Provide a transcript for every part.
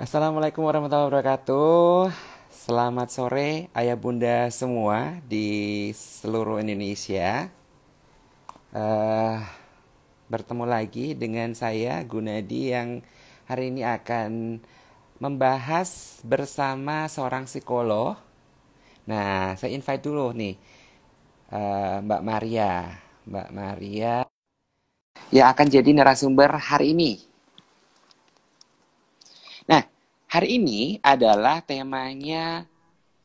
Assalamualaikum warahmatullahi wabarakatuh. Selamat sore ayah bunda semua di seluruh Indonesia. Uh, bertemu lagi dengan saya Gunadi yang hari ini akan membahas bersama seorang psikolog. Nah, saya invite dulu nih uh, Mbak Maria. Mbak Maria yang akan jadi narasumber hari ini. Hari ini adalah temanya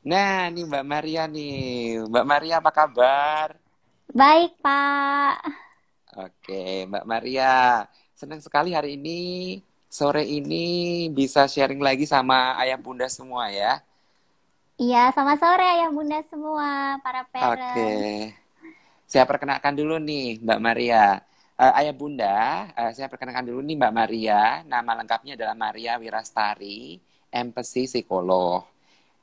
Nah, ini Mbak Maria nih. Mbak Maria apa kabar? Baik, Pak. Oke, Mbak Maria. Senang sekali hari ini sore ini bisa sharing lagi sama ayah bunda semua ya. Iya, sama sore ayah bunda semua, para parents. Oke. Saya perkenalkan dulu nih, Mbak Maria uh, ayah bunda, uh, saya perkenalkan dulu nih Mbak Maria. Nama lengkapnya adalah Maria Wirastari, empathy psikolog.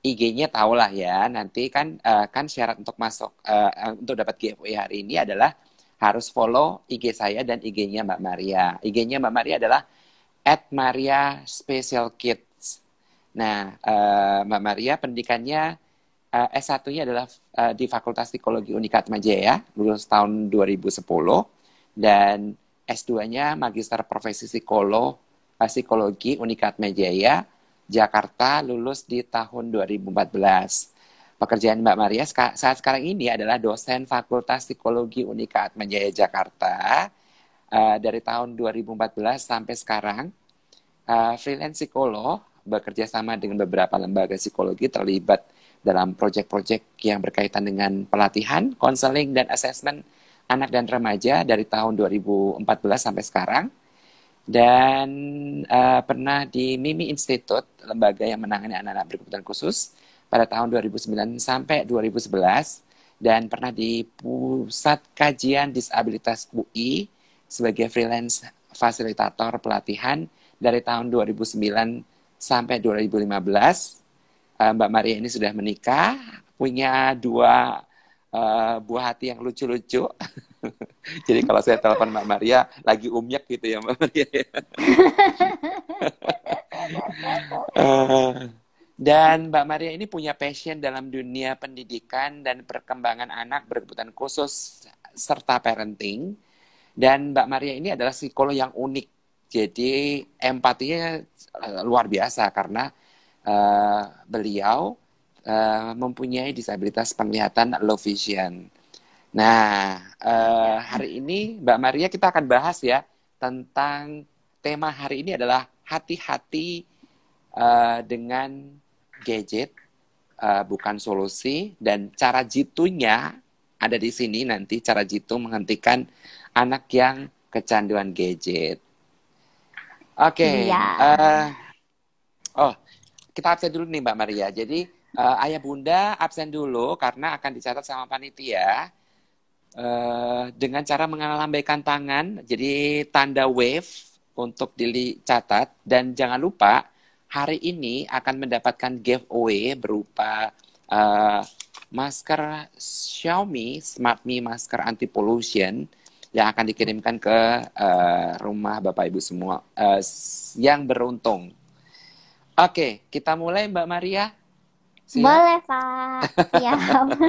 IG-nya tahulah ya. Nanti kan uh, kan syarat untuk masuk uh, untuk dapat giveaway hari ini adalah harus follow IG saya dan IG-nya Mbak Maria. IG-nya Mbak Maria adalah at Maria Special Kids. Nah, uh, Mbak Maria pendidikannya uh, S1-nya adalah uh, di Fakultas Psikologi Unikat Majaya, lulus tahun 2010 dan S2-nya Magister Profesi Psikolog, eh, Psikologi Unikat Mejaya, Jakarta, lulus di tahun 2014. Pekerjaan Mbak Maria saat sekarang ini adalah dosen Fakultas Psikologi Unikat Atmajaya Jakarta uh, dari tahun 2014 sampai sekarang. Uh, freelance psikolog bekerja sama dengan beberapa lembaga psikologi terlibat dalam proyek-proyek yang berkaitan dengan pelatihan, konseling, dan asesmen anak dan remaja dari tahun 2014 sampai sekarang dan uh, pernah di Mimi Institute, lembaga yang menangani anak-anak berkebutuhan khusus pada tahun 2009 sampai 2011 dan pernah di Pusat Kajian Disabilitas UI sebagai freelance fasilitator pelatihan dari tahun 2009 sampai 2015. Eh, Mbak Maria ini sudah menikah, punya dua uh, buah hati yang lucu-lucu. Jadi kalau saya telepon Mbak Maria lagi umyek gitu ya Mbak Maria. uh, dan Mbak Maria ini punya passion dalam dunia pendidikan dan perkembangan anak berkebutuhan khusus serta parenting. Dan Mbak Maria ini adalah psikolog yang unik. Jadi empatinya eh, luar biasa karena uh, beliau uh, mempunyai disabilitas penglihatan low vision. Nah, uh, hari ini Mbak Maria kita akan bahas ya tentang tema hari ini adalah hati-hati uh, dengan gadget uh, bukan solusi dan cara jitunya ada di sini nanti cara jitu menghentikan anak yang kecanduan gadget. Oke. Okay. Iya. Uh, oh, kita absen dulu nih Mbak Maria. Jadi uh, ayah bunda absen dulu karena akan dicatat sama panitia uh, dengan cara mengalambaikan tangan jadi tanda wave untuk dicatat dan jangan lupa hari ini akan mendapatkan giveaway berupa uh, masker Xiaomi Smart Me masker anti pollution yang akan dikirimkan ke uh, rumah Bapak Ibu semua uh, yang beruntung. Oke, kita mulai Mbak Maria. Siap? Boleh Pak, Oke,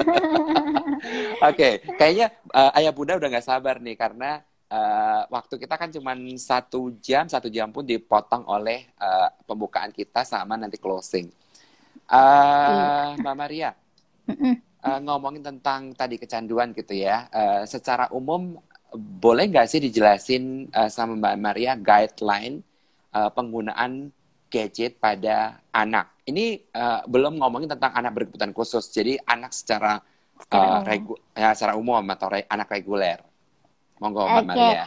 okay. kayaknya uh, ayah bunda udah nggak sabar nih karena uh, waktu kita kan cuma satu jam, satu jam pun dipotong oleh uh, pembukaan kita sama nanti closing. Uh, Mbak Maria, uh, ngomongin tentang tadi kecanduan gitu ya, uh, secara umum boleh nggak sih dijelasin uh, sama Mbak Maria guideline uh, penggunaan gadget pada anak? ini uh, belum ngomongin tentang anak berkebutuhan khusus. Jadi anak secara uh, regu ya, secara umum atau re anak reguler. Monggo okay. Mbak Maria.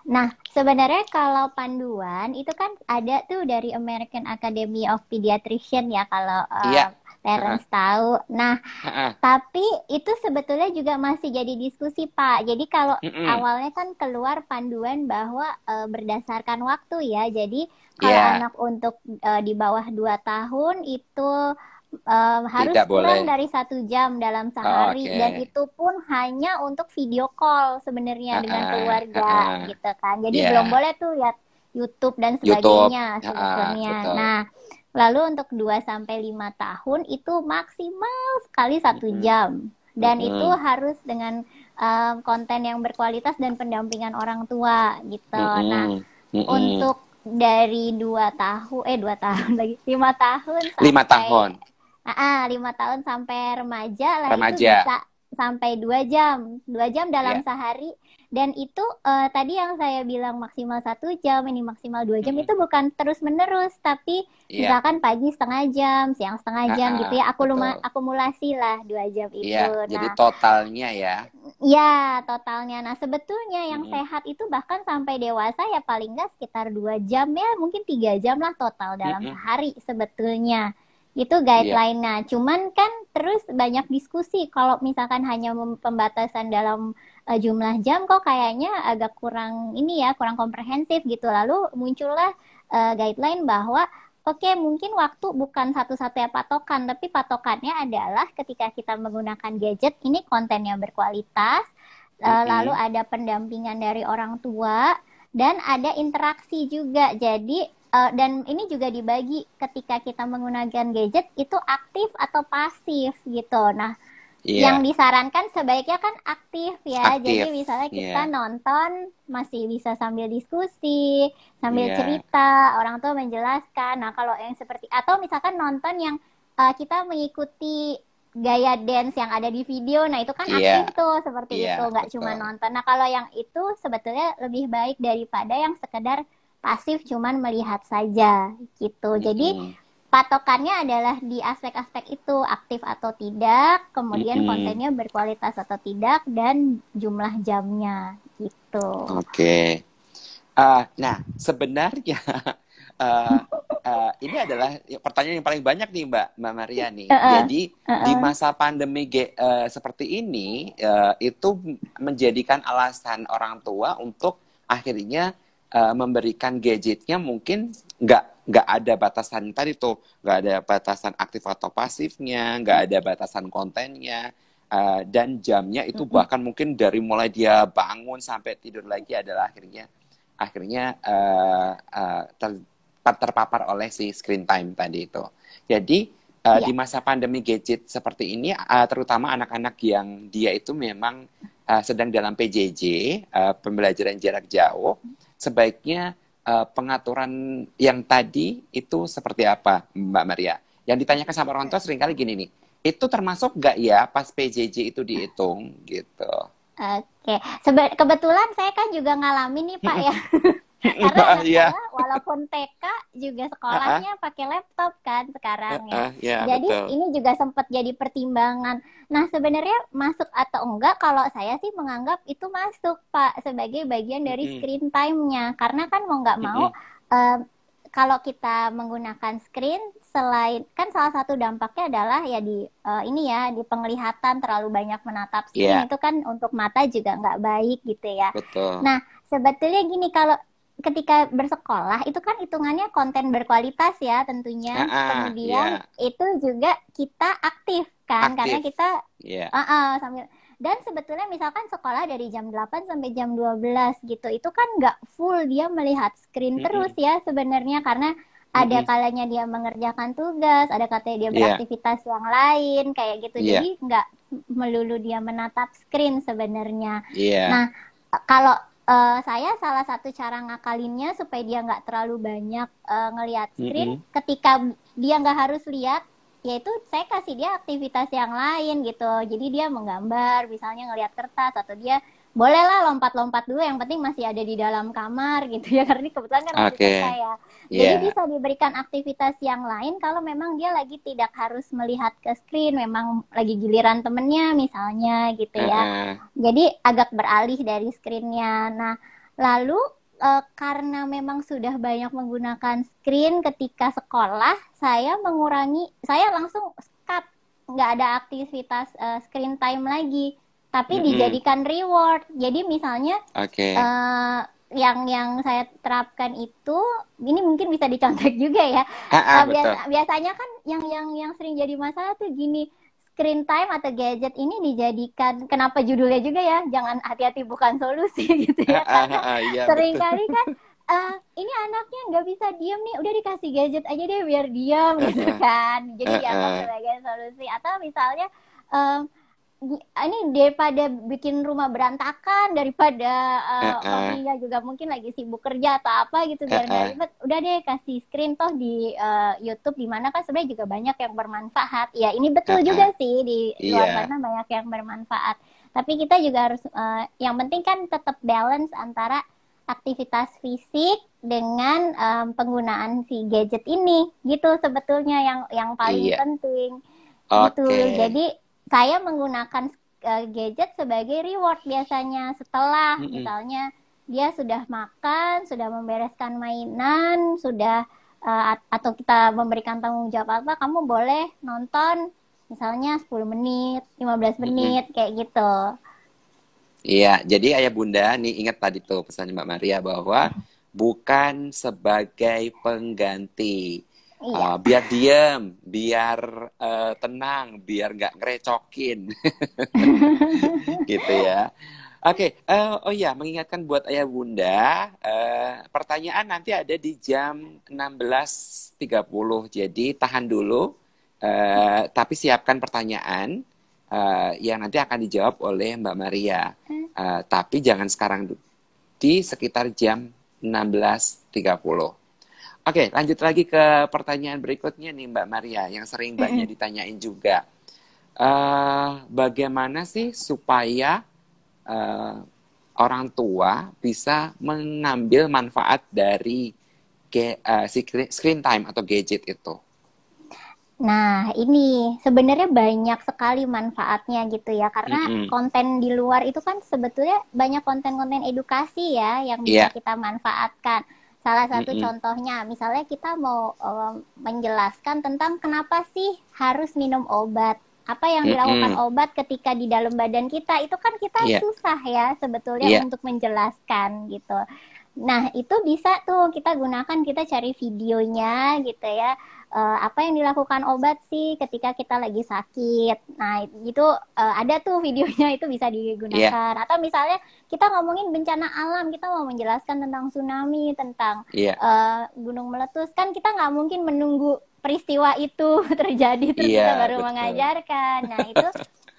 Nah, sebenarnya kalau panduan itu kan ada tuh dari American Academy of Pediatrician ya kalau uh, parents uh tahu. Nah, uh tapi itu sebetulnya juga masih jadi diskusi, Pak. Jadi kalau mm -mm. awalnya kan keluar panduan bahwa uh, berdasarkan waktu ya. Jadi kalau yeah. anak untuk uh, di bawah 2 tahun itu uh, harus Tidak kurang boleh. dari satu jam dalam oh, sehari okay. dan itu pun hanya untuk video call sebenarnya uh -uh. dengan keluarga uh -uh. gitu kan. Jadi yeah. belum boleh tuh lihat YouTube dan sebagainya YouTube. sebetulnya. Uh nah, Lalu untuk 2 sampai 5 tahun itu maksimal sekali satu jam dan hmm. itu harus dengan um, konten yang berkualitas dan pendampingan orang tua gitu. Hmm. Nah, hmm. untuk dari dua tahun eh dua tahun lagi lima tahun sampai, lima tahun lima tahun sampai remaja lah remaja. itu bisa sampai dua jam dua jam dalam yeah. sehari dan itu uh, tadi yang saya bilang maksimal satu jam, ini maksimal dua jam -hmm. itu bukan terus menerus, tapi yeah. misalkan pagi setengah jam, siang setengah jam uh-huh, gitu ya. Aku luma akumulasi lah dua jam iya, itu. Yeah, nah, jadi totalnya ya. Ya totalnya. Nah sebetulnya yang -hmm. sehat itu bahkan sampai dewasa ya paling nggak sekitar dua jam ya, mungkin tiga jam lah total dalam -hmm. sehari sebetulnya itu iya. guideline-nya. Yeah. Cuman kan terus banyak diskusi kalau misalkan hanya pembatasan dalam uh, jumlah jam kok kayaknya agak kurang ini ya, kurang komprehensif gitu. Lalu muncullah uh, guideline bahwa Oke, okay, mungkin waktu bukan satu-satunya patokan, tapi patokannya adalah ketika kita menggunakan gadget, ini konten yang berkualitas, eh, okay. lalu ada pendampingan dari orang tua, dan ada interaksi juga. Jadi, dan ini juga dibagi ketika kita menggunakan gadget, itu aktif atau pasif gitu. Nah, Yeah. Yang disarankan sebaiknya kan aktif ya. Aktif. Jadi misalnya iya. kita yeah. nonton masih bisa sambil diskusi, sambil yeah. cerita, orang tua menjelaskan. Nah, kalau yang seperti atau misalkan nonton yang uh, kita mengikuti gaya dance yang ada di video. Nah, itu kan yeah. aktif tuh seperti yeah, itu, nggak cuma nonton. Nah, kalau yang itu sebetulnya lebih baik daripada yang sekedar pasif cuman melihat saja gitu. Jadi mm -hmm patokannya adalah di aspek-aspek itu aktif atau tidak, kemudian mm -hmm. kontennya berkualitas atau tidak dan jumlah jamnya gitu. Oke. Okay. Uh, eh, nah, sebenarnya uh, uh, ini adalah pertanyaan yang paling banyak nih Mbak Mbak Maria nih. Uh -uh. Jadi uh -uh. di masa pandemi uh, seperti ini uh, itu menjadikan alasan orang tua untuk akhirnya uh, memberikan gadgetnya mungkin nggak nggak ada batasan tadi tuh nggak ada batasan aktif atau pasifnya nggak hmm. ada batasan kontennya uh, dan jamnya itu mm-hmm. bahkan mungkin dari mulai dia bangun sampai tidur lagi adalah akhirnya akhirnya uh, uh, ter, terpapar oleh si screen time tadi itu jadi uh, yeah. di masa pandemi gadget seperti ini uh, terutama anak-anak yang dia itu memang uh, sedang dalam PJJ uh, pembelajaran jarak jauh hmm. sebaiknya uh, pengaturan yang tadi itu seperti apa, Mbak Maria? Yang ditanyakan sama orang tua seringkali gini nih, itu termasuk nggak ya pas PJJ itu dihitung gitu? Oke, okay. kebetulan saya kan juga ngalami nih Pak ya. karena iya, iya. walaupun TK juga sekolahnya pakai laptop kan sekarang ya. ya jadi betul. ini juga sempat jadi pertimbangan. Nah sebenarnya masuk atau enggak kalau saya sih menganggap itu masuk pak sebagai bagian dari mm-hmm. screen time-nya karena kan mau nggak mau mm-hmm. uh, kalau kita menggunakan screen selain kan salah satu dampaknya adalah ya di uh, ini ya di penglihatan terlalu banyak menatap screen yeah. itu kan untuk mata juga nggak baik gitu ya. Betul. Nah sebetulnya gini kalau ketika bersekolah itu kan hitungannya konten berkualitas ya tentunya. uh Kemudian yeah. itu juga kita aktif kan aktif. karena kita yeah. Iya. uh-uh, sambil dan sebetulnya misalkan sekolah dari jam 8 sampai jam 12 gitu itu kan nggak full dia melihat screen mm -hmm. terus ya sebenarnya karena ada kalanya dia mengerjakan tugas, ada katanya dia iya. beraktivitas yeah. yang lain kayak gitu. Yeah. Jadi nggak melulu dia menatap screen sebenarnya. Yeah. Nah, kalau uh, saya salah satu cara ngakalinnya supaya dia nggak terlalu banyak uh, ngelihat screen mm -hmm. ketika dia nggak harus lihat yaitu saya kasih dia aktivitas yang lain gitu jadi dia menggambar misalnya ngelihat kertas atau dia bolehlah lompat-lompat dulu yang penting masih ada di dalam kamar gitu ya karena ini kebetulan kan okay. saya jadi yeah. bisa diberikan aktivitas yang lain kalau memang dia lagi tidak harus melihat ke screen memang lagi giliran temennya misalnya gitu ya uh. jadi agak beralih dari screennya nah lalu e, karena memang sudah banyak menggunakan screen ketika sekolah saya mengurangi saya langsung cut nggak ada aktivitas uh, screen time lagi tapi mm -hmm. dijadikan reward. Jadi misalnya okay. uh, eh, yang yang saya terapkan itu ini mungkin bisa dicontek juga ya. Ha -ha, uh, eh, biasa, biasanya kan yang yang yang sering jadi masalah tuh gini screen time atau gadget ini dijadikan kenapa judulnya juga ya jangan hati-hati bukan solusi gitu ya karena iya, seringkali kan uh, ini anaknya nggak bisa diem nih udah dikasih gadget aja deh biar diam gitu kan jadi dianggap sebagai solusi atau misalnya um, Ah, ini daripada bikin rumah berantakan daripada uh, uh -uh. juga mungkin lagi sibuk kerja atau apa gitu biar uh -uh. ribet udah deh kasih screen toh di uh, YouTube di mana kan sebenarnya juga banyak yang bermanfaat ya ini betul uh -uh. juga sih di iya. luar yeah. sana banyak yang bermanfaat tapi kita juga harus uh, yang penting kan tetap balance antara aktivitas fisik dengan um, penggunaan si gadget ini gitu sebetulnya yang yang paling yeah. penting gitu jadi saya menggunakan uh, gadget sebagai reward biasanya setelah mm -hmm. misalnya dia sudah makan, sudah membereskan mainan, sudah uh, atau kita memberikan tanggung jawab apa, kamu boleh nonton misalnya 10 menit, 15 menit mm -hmm. kayak gitu. Iya, jadi ayah bunda nih ingat tadi tuh pesan Mbak Maria bahwa bukan sebagai pengganti. Oh, ah, iya. Uh, biar diem, biar uh, tenang, biar nggak ngerecokin, gitu ya. Oke, okay. uh, eh, oh ya mengingatkan buat ayah bunda, uh, pertanyaan nanti ada di jam 16.30, jadi tahan dulu, uh, tapi siapkan pertanyaan uh, yang nanti akan dijawab oleh Mbak Maria. Uh, tapi jangan sekarang di sekitar jam 16.30. Oke, lanjut lagi ke pertanyaan berikutnya nih Mbak Maria yang sering banyak mm-hmm. ditanyain juga. Uh, bagaimana sih supaya uh, orang tua bisa mengambil manfaat dari ge- uh, screen time atau gadget itu? Nah, ini sebenarnya banyak sekali manfaatnya gitu ya, karena mm -hmm. konten di luar itu kan sebetulnya banyak konten-konten edukasi ya yang bisa yeah. kita manfaatkan. Salah satu mm -hmm. contohnya, misalnya kita mau um, menjelaskan tentang kenapa sih harus minum obat. Apa yang dilakukan mm -hmm. obat ketika di dalam badan kita itu kan kita yeah. susah ya sebetulnya yeah. untuk menjelaskan gitu. Nah, itu bisa tuh kita gunakan kita cari videonya gitu ya uh, apa yang dilakukan obat sih ketika kita lagi sakit. Nah, itu uh, ada tuh videonya itu bisa iya. digunakan. Yeah. Atau misalnya kita ngomongin bencana alam, kita mau menjelaskan tentang tsunami, tentang yeah. Iya. uh, gunung meletus, kan kita nggak mungkin menunggu peristiwa itu terjadi terus yeah, kita baru betul. mengajarkan. Nah, itu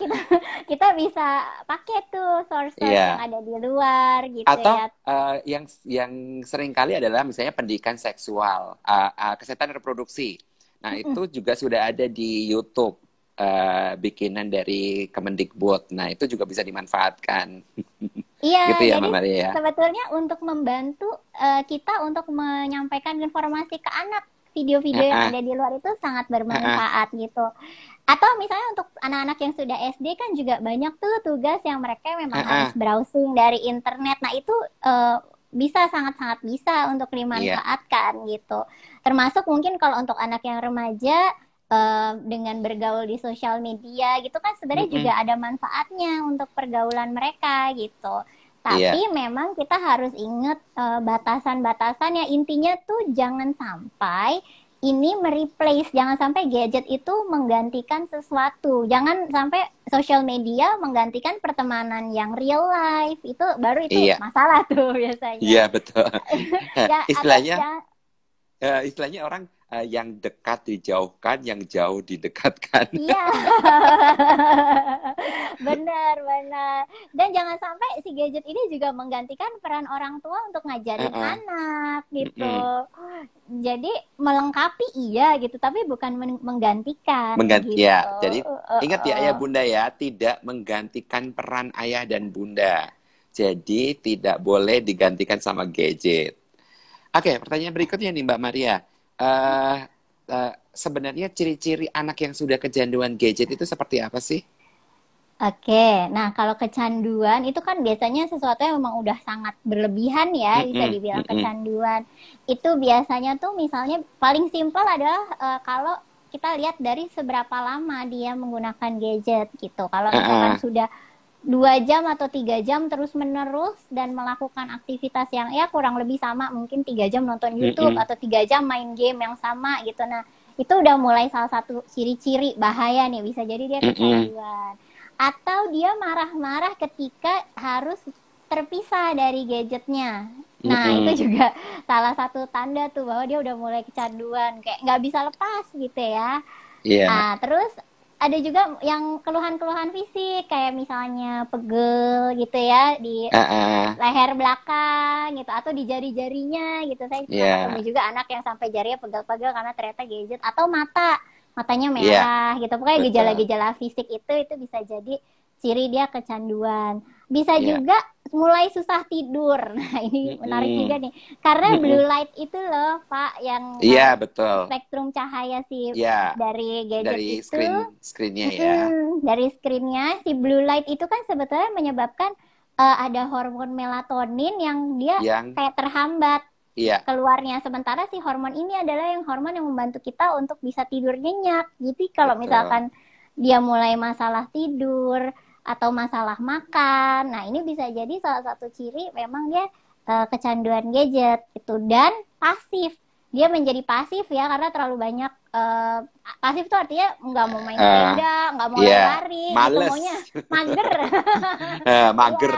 kita kita bisa pakai tuh source yeah. yang ada di luar gitu ya. atau ya. uh, yang yang sering kali adalah misalnya pendidikan seksual uh, uh, kesehatan reproduksi nah mm itu juga sudah ada di YouTube uh, bikinan dari Kemendikbud nah itu juga bisa dimanfaatkan Iya, gitu ya, jadi Maria. sebetulnya untuk membantu uh, kita untuk menyampaikan informasi ke anak video-video uh -uh. yang ada di luar itu sangat bermanfaat uh -uh. gitu. Atau misalnya untuk anak-anak yang sudah SD kan juga banyak tuh tugas yang mereka memang uh huh harus browsing dari internet. Nah itu uh, bisa sangat-sangat bisa untuk iya. dimanfaatkan yeah. gitu. Termasuk mungkin kalau untuk anak yang remaja uh, dengan bergaul di sosial media gitu kan sebenarnya mm -hmm. juga ada manfaatnya untuk pergaulan mereka gitu. Tapi yeah. memang kita harus ingat batasan batasannya uh, eh, batasan -batasan intinya tuh jangan sampai ini mereplace jangan sampai gadget itu menggantikan sesuatu jangan sampai social media menggantikan pertemanan yang real life itu baru itu iya. masalah tuh biasanya iya betul ya, istilahnya ya, istilahnya orang uh, yang dekat dijauhkan, yang jauh didekatkan. Iya, benar benar. Dan jangan sampai si gadget ini juga menggantikan peran orang tua untuk ngajarin uh -uh. anak gitu. Uh -uh. Jadi melengkapi iya gitu, tapi bukan menggantikan. Mengganti gitu. ya. Jadi uh -uh. ingat ya ayah bunda ya, tidak menggantikan peran ayah dan bunda. Jadi tidak boleh digantikan sama gadget. Oke, pertanyaan berikutnya nih Mbak Maria uh, uh, sebenarnya ciri-ciri anak yang sudah kecanduan gadget itu seperti apa sih? Oke, nah kalau kecanduan itu kan biasanya sesuatu yang memang udah sangat berlebihan ya, mm -hmm. bisa dibilang mm -hmm. kecanduan. Itu biasanya tuh misalnya paling simpel adalah uh, kalau kita lihat dari seberapa lama dia menggunakan gadget gitu. Kalau misalkan uh -uh. sudah dua jam atau tiga jam terus menerus dan melakukan aktivitas yang ya kurang lebih sama mungkin tiga jam nonton YouTube mm -hmm. atau tiga jam main game yang sama gitu nah itu udah mulai salah satu ciri-ciri bahaya nih bisa jadi dia kecanduan mm -hmm. atau dia marah-marah ketika harus terpisah dari gadgetnya nah mm -hmm. itu juga salah satu tanda tuh bahwa dia udah mulai kecanduan kayak nggak bisa lepas gitu ya yeah. nah terus ada juga yang keluhan-keluhan fisik kayak misalnya pegel gitu ya di uh -uh. leher belakang gitu atau di jari-jarinya gitu saya yeah. ketemu juga anak yang sampai jarinya pegel-pegel karena ternyata gadget atau mata matanya iya. merah yeah. gitu pokoknya gejala-gejala fisik itu itu bisa jadi ciri dia kecanduan bisa yeah. juga mulai susah tidur. Nah, ini menarik mm -hmm. juga nih. Karena mm -hmm. blue light itu loh, Pak, yang Iya, yeah, betul. spektrum cahaya sih yeah. dari gadget dari itu. Screen, screennya ya. Hmm, dari screennya si blue light itu kan sebetulnya menyebabkan uh, ada hormon melatonin yang dia yang... kayak terhambat Iya. keluarnya. Sementara si hormon ini adalah yang hormon yang membantu kita untuk bisa tidur nyenyak. Jadi kalau misalkan dia mulai masalah tidur, atau masalah makan. Nah, ini bisa jadi salah satu ciri memang dia uh, kecanduan gadget itu dan pasif. Dia menjadi pasif ya karena terlalu banyak uh, pasif itu artinya nggak mau main sepeda, ah, uh, nggak mau yeah, lari, gitu semuanya mager. Eh, mager,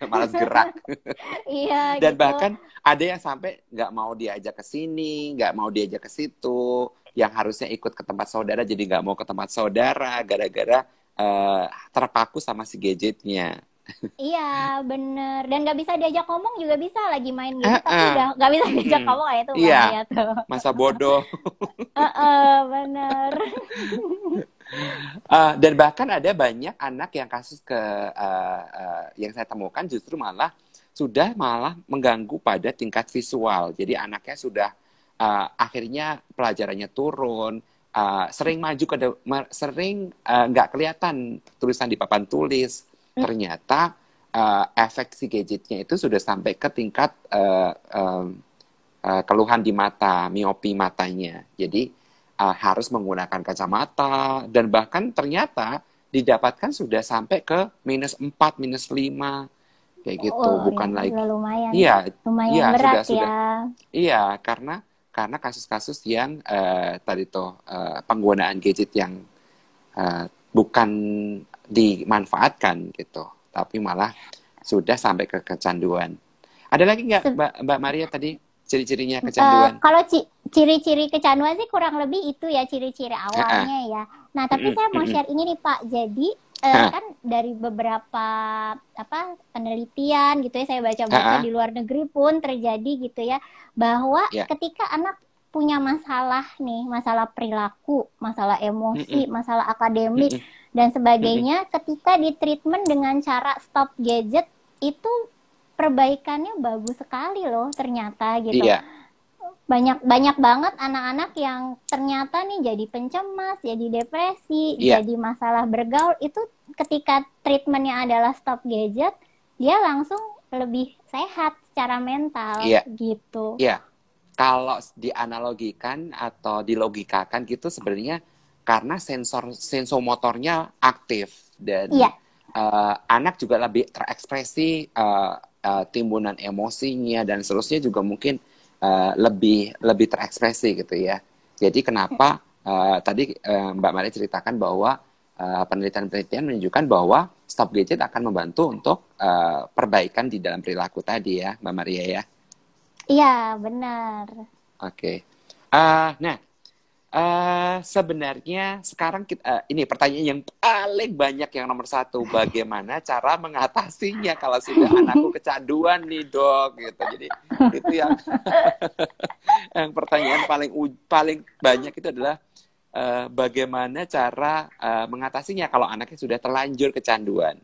iya. malas gerak. iya. Dan gitu. bahkan ada yang sampai nggak mau diajak ke sini, nggak mau diajak ke situ, yang harusnya ikut ke tempat saudara jadi nggak mau ke tempat saudara gara-gara uh, terpaku sama si gadgetnya. iya bener dan nggak bisa diajak ngomong juga bisa lagi main gitu uh, uh. tapi eh, eh. udah nggak bisa diajak hmm. ngomong ya itu iya. tuh masa bodoh uh, uh, bener uh, dan bahkan ada banyak anak yang kasus ke uh, uh, yang saya temukan justru malah sudah malah mengganggu pada tingkat visual jadi anaknya sudah uh, akhirnya pelajarannya turun uh, sering hmm. maju ke sering eh, nggak uh, kelihatan tulisan di papan tulis hmm. ternyata uh, efek si gadgetnya itu sudah sampai ke tingkat uh, uh, uh, keluhan di mata miopi matanya jadi uh, harus menggunakan kacamata dan bahkan ternyata didapatkan sudah sampai ke minus 4, minus 5 kayak gitu oh, bukan ya, lagi lumayan iya lumayan ya, berat sudah, ya iya karena karena kasus-kasus yang uh, tadi tuh uh, penggunaan gadget yang uh, bukan dimanfaatkan gitu, tapi malah sudah sampai ke kecanduan. Ada lagi nggak Mbak, Mbak Maria tadi ciri-cirinya kecanduan? Uh, kalau ciri-ciri kecanduan sih kurang lebih itu ya ciri-ciri awalnya uh -uh. ya. Nah tapi saya mau share ini nih Pak. Jadi uh, kan dari beberapa apa penelitian gitu ya saya baca-baca di luar negeri pun terjadi gitu ya bahwa yeah. ketika anak punya masalah nih, masalah perilaku, masalah emosi, mm -mm. masalah akademik mm -mm. dan sebagainya, mm -mm. ketika di dengan cara stop gadget itu perbaikannya bagus sekali loh ternyata gitu. Yeah banyak banyak banget anak-anak yang ternyata nih jadi pencemas, jadi depresi, yeah. jadi masalah bergaul itu ketika treatmentnya adalah stop gadget, dia langsung lebih sehat secara mental yeah. gitu. Iya. Yeah. Kalau dianalogikan atau dilogikakan gitu sebenarnya karena sensor sensor motornya aktif dan yeah. Iya. uh, anak juga lebih terekspresi uh, uh, timbunan emosinya dan seterusnya juga mungkin Eh, lebih lebih terekspresi gitu ya. Jadi kenapa uh, tadi uh, Mbak Mari ceritakan bahwa penelitian-penelitian uh, menunjukkan bahwa stop gadget akan membantu untuk uh, perbaikan di dalam perilaku tadi ya, Mbak Maria ya. Iya, benar. Oke. Okay. Uh, nah, Eh, sebenarnya sekarang kita uh, eh, ini pertanyaan yang paling banyak yang nomor satu bagaimana cara mengatasinya kalau sudah anakku kecanduan nih dok gitu jadi itu yang yang pertanyaan paling paling banyak itu adalah uh, bagaimana cara uh, mengatasinya kalau anaknya sudah terlanjur kecanduan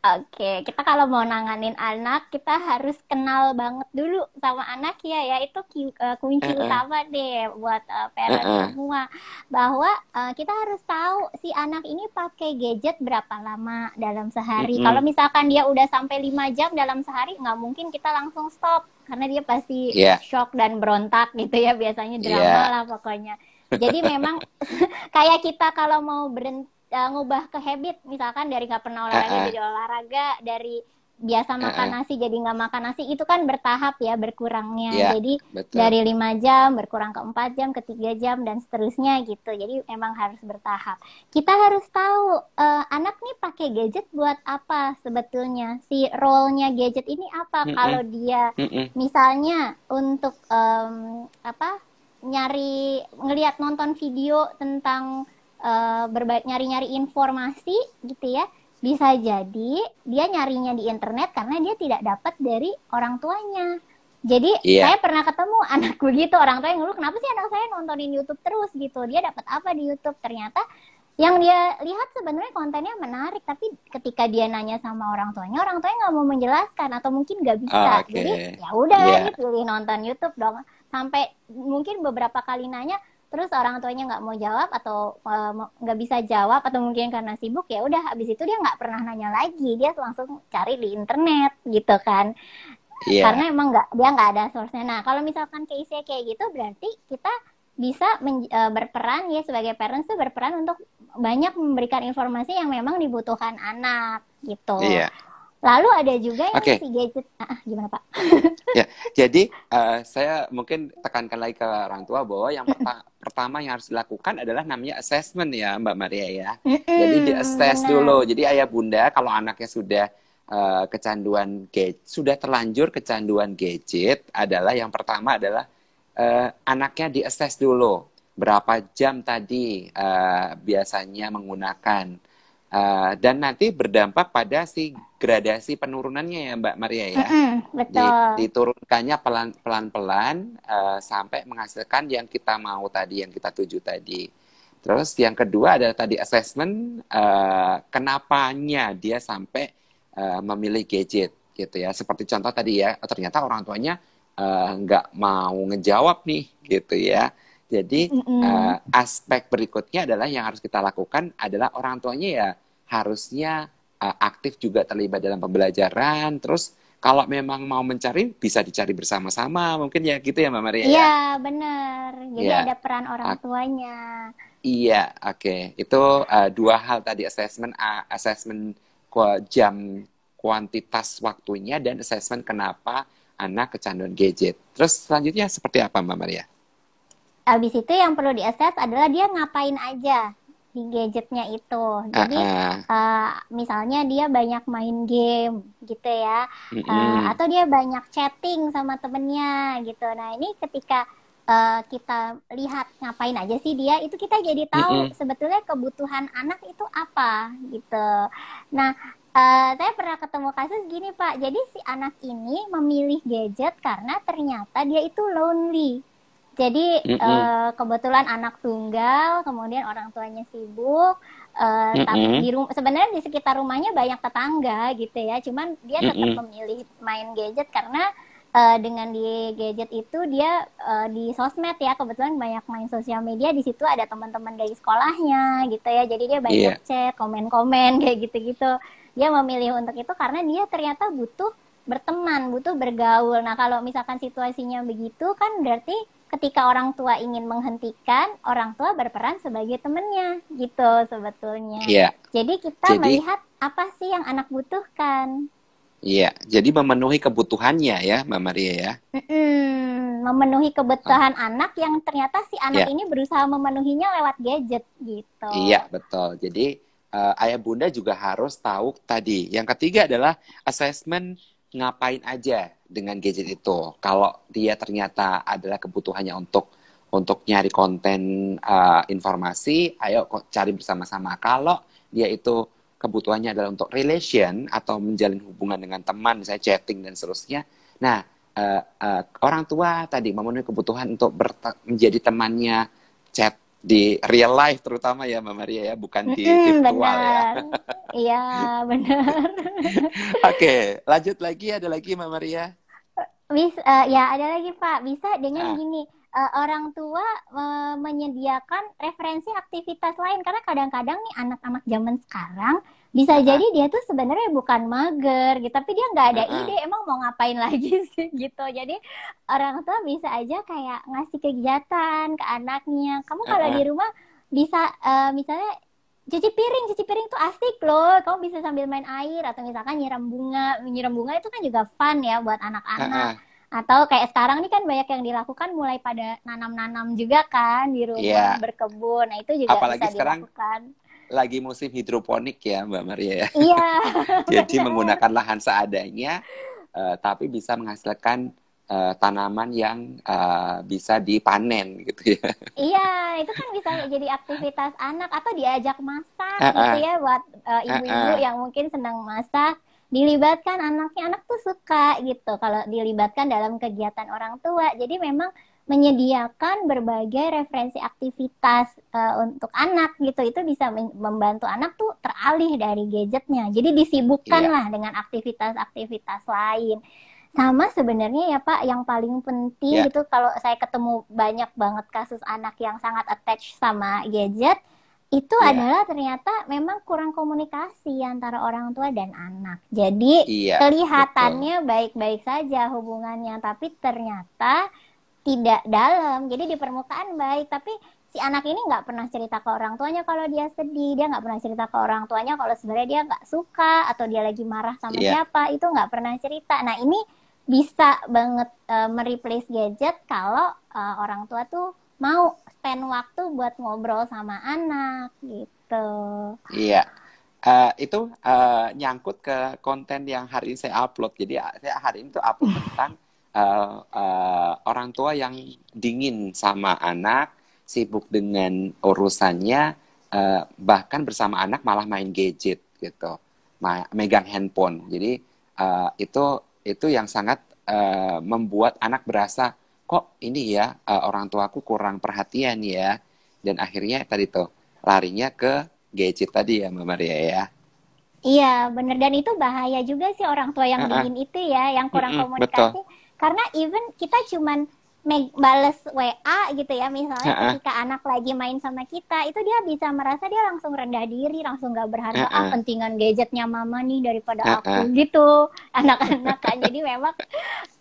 Oke, kita kalau mau nanganin anak, kita harus kenal banget dulu sama anak ya, ya itu e, kunci uh -uh. utama deh buat uh, parent uh -uh. semua bahwa uh, kita harus tahu si anak ini pakai gadget berapa lama dalam sehari. Mm -hmm. Kalau misalkan dia udah sampai 5 jam dalam sehari, nggak mungkin kita langsung stop karena dia pasti yeah. shock dan berontak gitu ya, biasanya drama yeah. lah pokoknya. Jadi memang kayak kita kalau mau berhenti uh, ngubah ke habit misalkan dari nggak pernah olahraga uh -uh. jadi olahraga dari biasa ah, makan uh -uh. nasi jadi nggak makan nasi itu kan bertahap ya berkurangnya yeah, jadi betul. dari lima jam berkurang ke empat jam ke tiga jam dan seterusnya gitu jadi emang harus bertahap kita harus tahu uh, anak nih pakai gadget buat apa sebetulnya si role nya gadget ini apa mm -mm. kalau dia mm -mm. misalnya untuk um, apa nyari ngelihat nonton video tentang uh, nyari-nyari informasi gitu ya bisa jadi dia nyarinya di internet karena dia tidak dapat dari orang tuanya jadi yeah. saya pernah ketemu anak begitu orang tuanya ngeluh kenapa sih anak saya nontonin YouTube terus gitu dia dapat apa di YouTube ternyata yang dia lihat sebenarnya kontennya menarik tapi ketika dia nanya sama orang tuanya orang tuanya nggak mau menjelaskan atau mungkin nggak ah, bisa okay. jadi ya udah yeah. pilih nonton YouTube dong sampai mungkin beberapa kali nanya terus orang tuanya nggak mau jawab atau eh, nggak bisa jawab atau mungkin karena sibuk ya udah habis itu dia nggak pernah nanya lagi dia langsung cari di internet gitu kan yeah. karena emang nggak dia nggak ada source nah kalau misalkan case kayak gitu berarti kita bisa men, uh, eh, berperan ya sebagai parents tuh berperan untuk banyak memberikan informasi yang memang dibutuhkan anak gitu. yeah. Lalu ada juga yang okay. si gadget. Ah, ah gimana Pak? ya, jadi uh, saya mungkin tekankan lagi ke orang tua bahwa yang perta pertama yang harus dilakukan adalah namanya assessment ya Mbak Maria ya. jadi di assess dulu. Jadi ayah bunda kalau anaknya sudah uh, kecanduan gadget, sudah terlanjur kecanduan gadget adalah yang pertama adalah uh, anaknya di assess dulu berapa jam tadi uh, biasanya menggunakan uh, dan nanti berdampak pada si gradasi penurunannya ya Mbak Maria ya. Mm-hmm, betul. Diturunkannya pelan-pelan uh, sampai menghasilkan yang kita mau tadi, yang kita tuju tadi. Terus yang kedua adalah tadi assessment uh, kenapanya dia sampai uh, memilih gadget gitu ya. Seperti contoh tadi ya, oh, ternyata orang tuanya nggak uh, mau ngejawab nih gitu ya. Jadi uh, aspek berikutnya adalah yang harus kita lakukan adalah orang tuanya ya harusnya uh, aktif juga terlibat dalam pembelajaran terus kalau memang mau mencari bisa dicari bersama-sama mungkin ya gitu ya Mbak Maria ya. Iya, benar. Jadi ya. ada peran orang A tuanya. Iya, oke. Okay. Itu uh, dua hal tadi assessment A, assessment jam kuantitas waktunya dan assessment kenapa anak kecanduan gadget. Terus selanjutnya seperti apa Mbak Maria? Abis itu yang perlu diakses adalah dia ngapain aja di gadgetnya itu. Jadi uh, uh. Uh, misalnya dia banyak main game gitu ya, mm -hmm. atau dia banyak chatting sama temennya gitu. Nah ini ketika uh, kita lihat ngapain aja sih dia, itu kita jadi tahu mm -hmm. sebetulnya kebutuhan anak itu apa gitu. Nah Uh, saya pernah ketemu kasus gini Pak. Jadi si anak ini memilih gadget karena ternyata dia itu lonely jadi mm -mm. Uh, kebetulan anak tunggal, kemudian orang tuanya sibuk. Uh, mm -mm. tapi di rumah sebenarnya di sekitar rumahnya banyak tetangga gitu ya. Cuman dia tetap mm -mm. memilih main gadget karena uh, dengan di gadget itu dia uh, di sosmed ya kebetulan banyak main sosial media di situ ada teman-teman dari sekolahnya gitu ya jadi dia banyak yeah. chat komen-komen kayak gitu-gitu dia memilih untuk itu karena dia ternyata butuh berteman butuh bergaul nah kalau misalkan situasinya begitu kan berarti ketika orang tua ingin menghentikan, orang tua berperan sebagai temannya, gitu sebetulnya. Iya. Jadi kita jadi, melihat apa sih yang anak butuhkan. Iya, jadi memenuhi kebutuhannya ya, Mbak Maria ya. Mm-mm, memenuhi kebutuhan oh. anak yang ternyata si anak ya. ini berusaha memenuhinya lewat gadget gitu. Iya, betul. Jadi uh, ayah bunda juga harus tahu tadi. Yang ketiga adalah assessment ngapain aja dengan gadget itu. Kalau dia ternyata adalah kebutuhannya untuk untuk nyari konten uh, informasi, ayo cari bersama-sama. Kalau dia itu kebutuhannya adalah untuk relation atau menjalin hubungan dengan teman, saya chatting dan seterusnya. Nah, uh, uh, orang tua tadi memenuhi kebutuhan untuk menjadi temannya chat di real life terutama ya Mbak Maria ya, bukan di hmm, virtual ya. Iya, benar. Oke, okay, lanjut lagi ada lagi Mbak Maria. bisa uh, eh, ya ada lagi Pak. Bisa dengan ah. gini, uh, orang tua uh, menyediakan referensi aktivitas lain karena kadang-kadang nih anak-anak zaman sekarang bisa uh-huh. jadi dia tuh sebenarnya bukan mager gitu tapi dia nggak ada uh-huh. ide emang mau ngapain lagi sih gitu jadi orang tua bisa aja kayak ngasih kegiatan ke anaknya kamu kalau uh-huh. di rumah bisa uh, misalnya cuci piring cuci piring tuh asik loh kamu bisa sambil main air atau misalkan nyiram bunga nyiram bunga itu kan juga fun ya buat anak-anak uh huh atau kayak sekarang ini kan banyak yang dilakukan mulai pada nanam-nanam juga kan di rumah yeah. berkebun nah itu juga apalagi bisa sekarang, dilakukan lagi musim hidroponik ya Mbak Maria ya. Iya. Jadi menggunakan lahan seadanya, uh, tapi bisa menghasilkan uh, tanaman yang uh, bisa dipanen gitu ya. Iya, itu kan bisa jadi aktivitas anak atau diajak masak uh, uh, gitu ah. ya buat ibu ah, ibu-ibu uh, uh, yang mungkin senang masak. Dilibatkan anaknya, anak tuh suka gitu kalau dilibatkan dalam kegiatan orang tua. Jadi memang menyediakan berbagai referensi aktivitas uh, untuk anak gitu itu bisa membantu anak tuh teralih dari gadgetnya jadi disibukkan iya. lah dengan aktivitas-aktivitas lain sama sebenarnya ya Pak yang paling penting yeah. gitu kalau saya ketemu banyak banget kasus anak yang sangat attach sama gadget itu yeah. adalah ternyata memang kurang komunikasi antara orang tua dan anak. Jadi yeah, iya, kelihatannya baik-baik saja hubungannya, tapi ternyata tidak dalam jadi di permukaan baik tapi si anak ini nggak pernah cerita ke orang tuanya kalau dia sedih dia nggak pernah cerita ke orang tuanya kalau sebenarnya dia nggak suka atau dia lagi marah sama yeah. siapa itu nggak pernah cerita nah ini bisa banget uh, mereplace gadget kalau uh, orang tua tuh mau spend waktu buat ngobrol sama anak gitu iya yeah. Uh, itu uh, nyangkut ke konten yang hari ini saya upload. Jadi saya hari ini tuh upload tentang uh, uh, orang tua yang dingin sama anak, sibuk dengan urusannya, uh, bahkan bersama anak malah main gadget gitu, megang handphone. Jadi uh, itu itu yang sangat uh, membuat anak berasa kok ini ya uh, orang tuaku kurang perhatian ya, dan akhirnya tadi tuh larinya ke gadget tadi ya Mbak Maria ya. Iya, bener dan itu bahaya juga sih orang tua yang uh -uh. dingin itu ya, yang kurang mm komunikasi. Betul karena even kita cuman make bales WA gitu ya misalnya uh-uh. ketika anak lagi main sama kita itu dia bisa merasa dia langsung rendah diri langsung gak berharga uh-uh. ah pentingan gadgetnya mama nih daripada uh-uh. aku gitu anak-anak kan jadi memang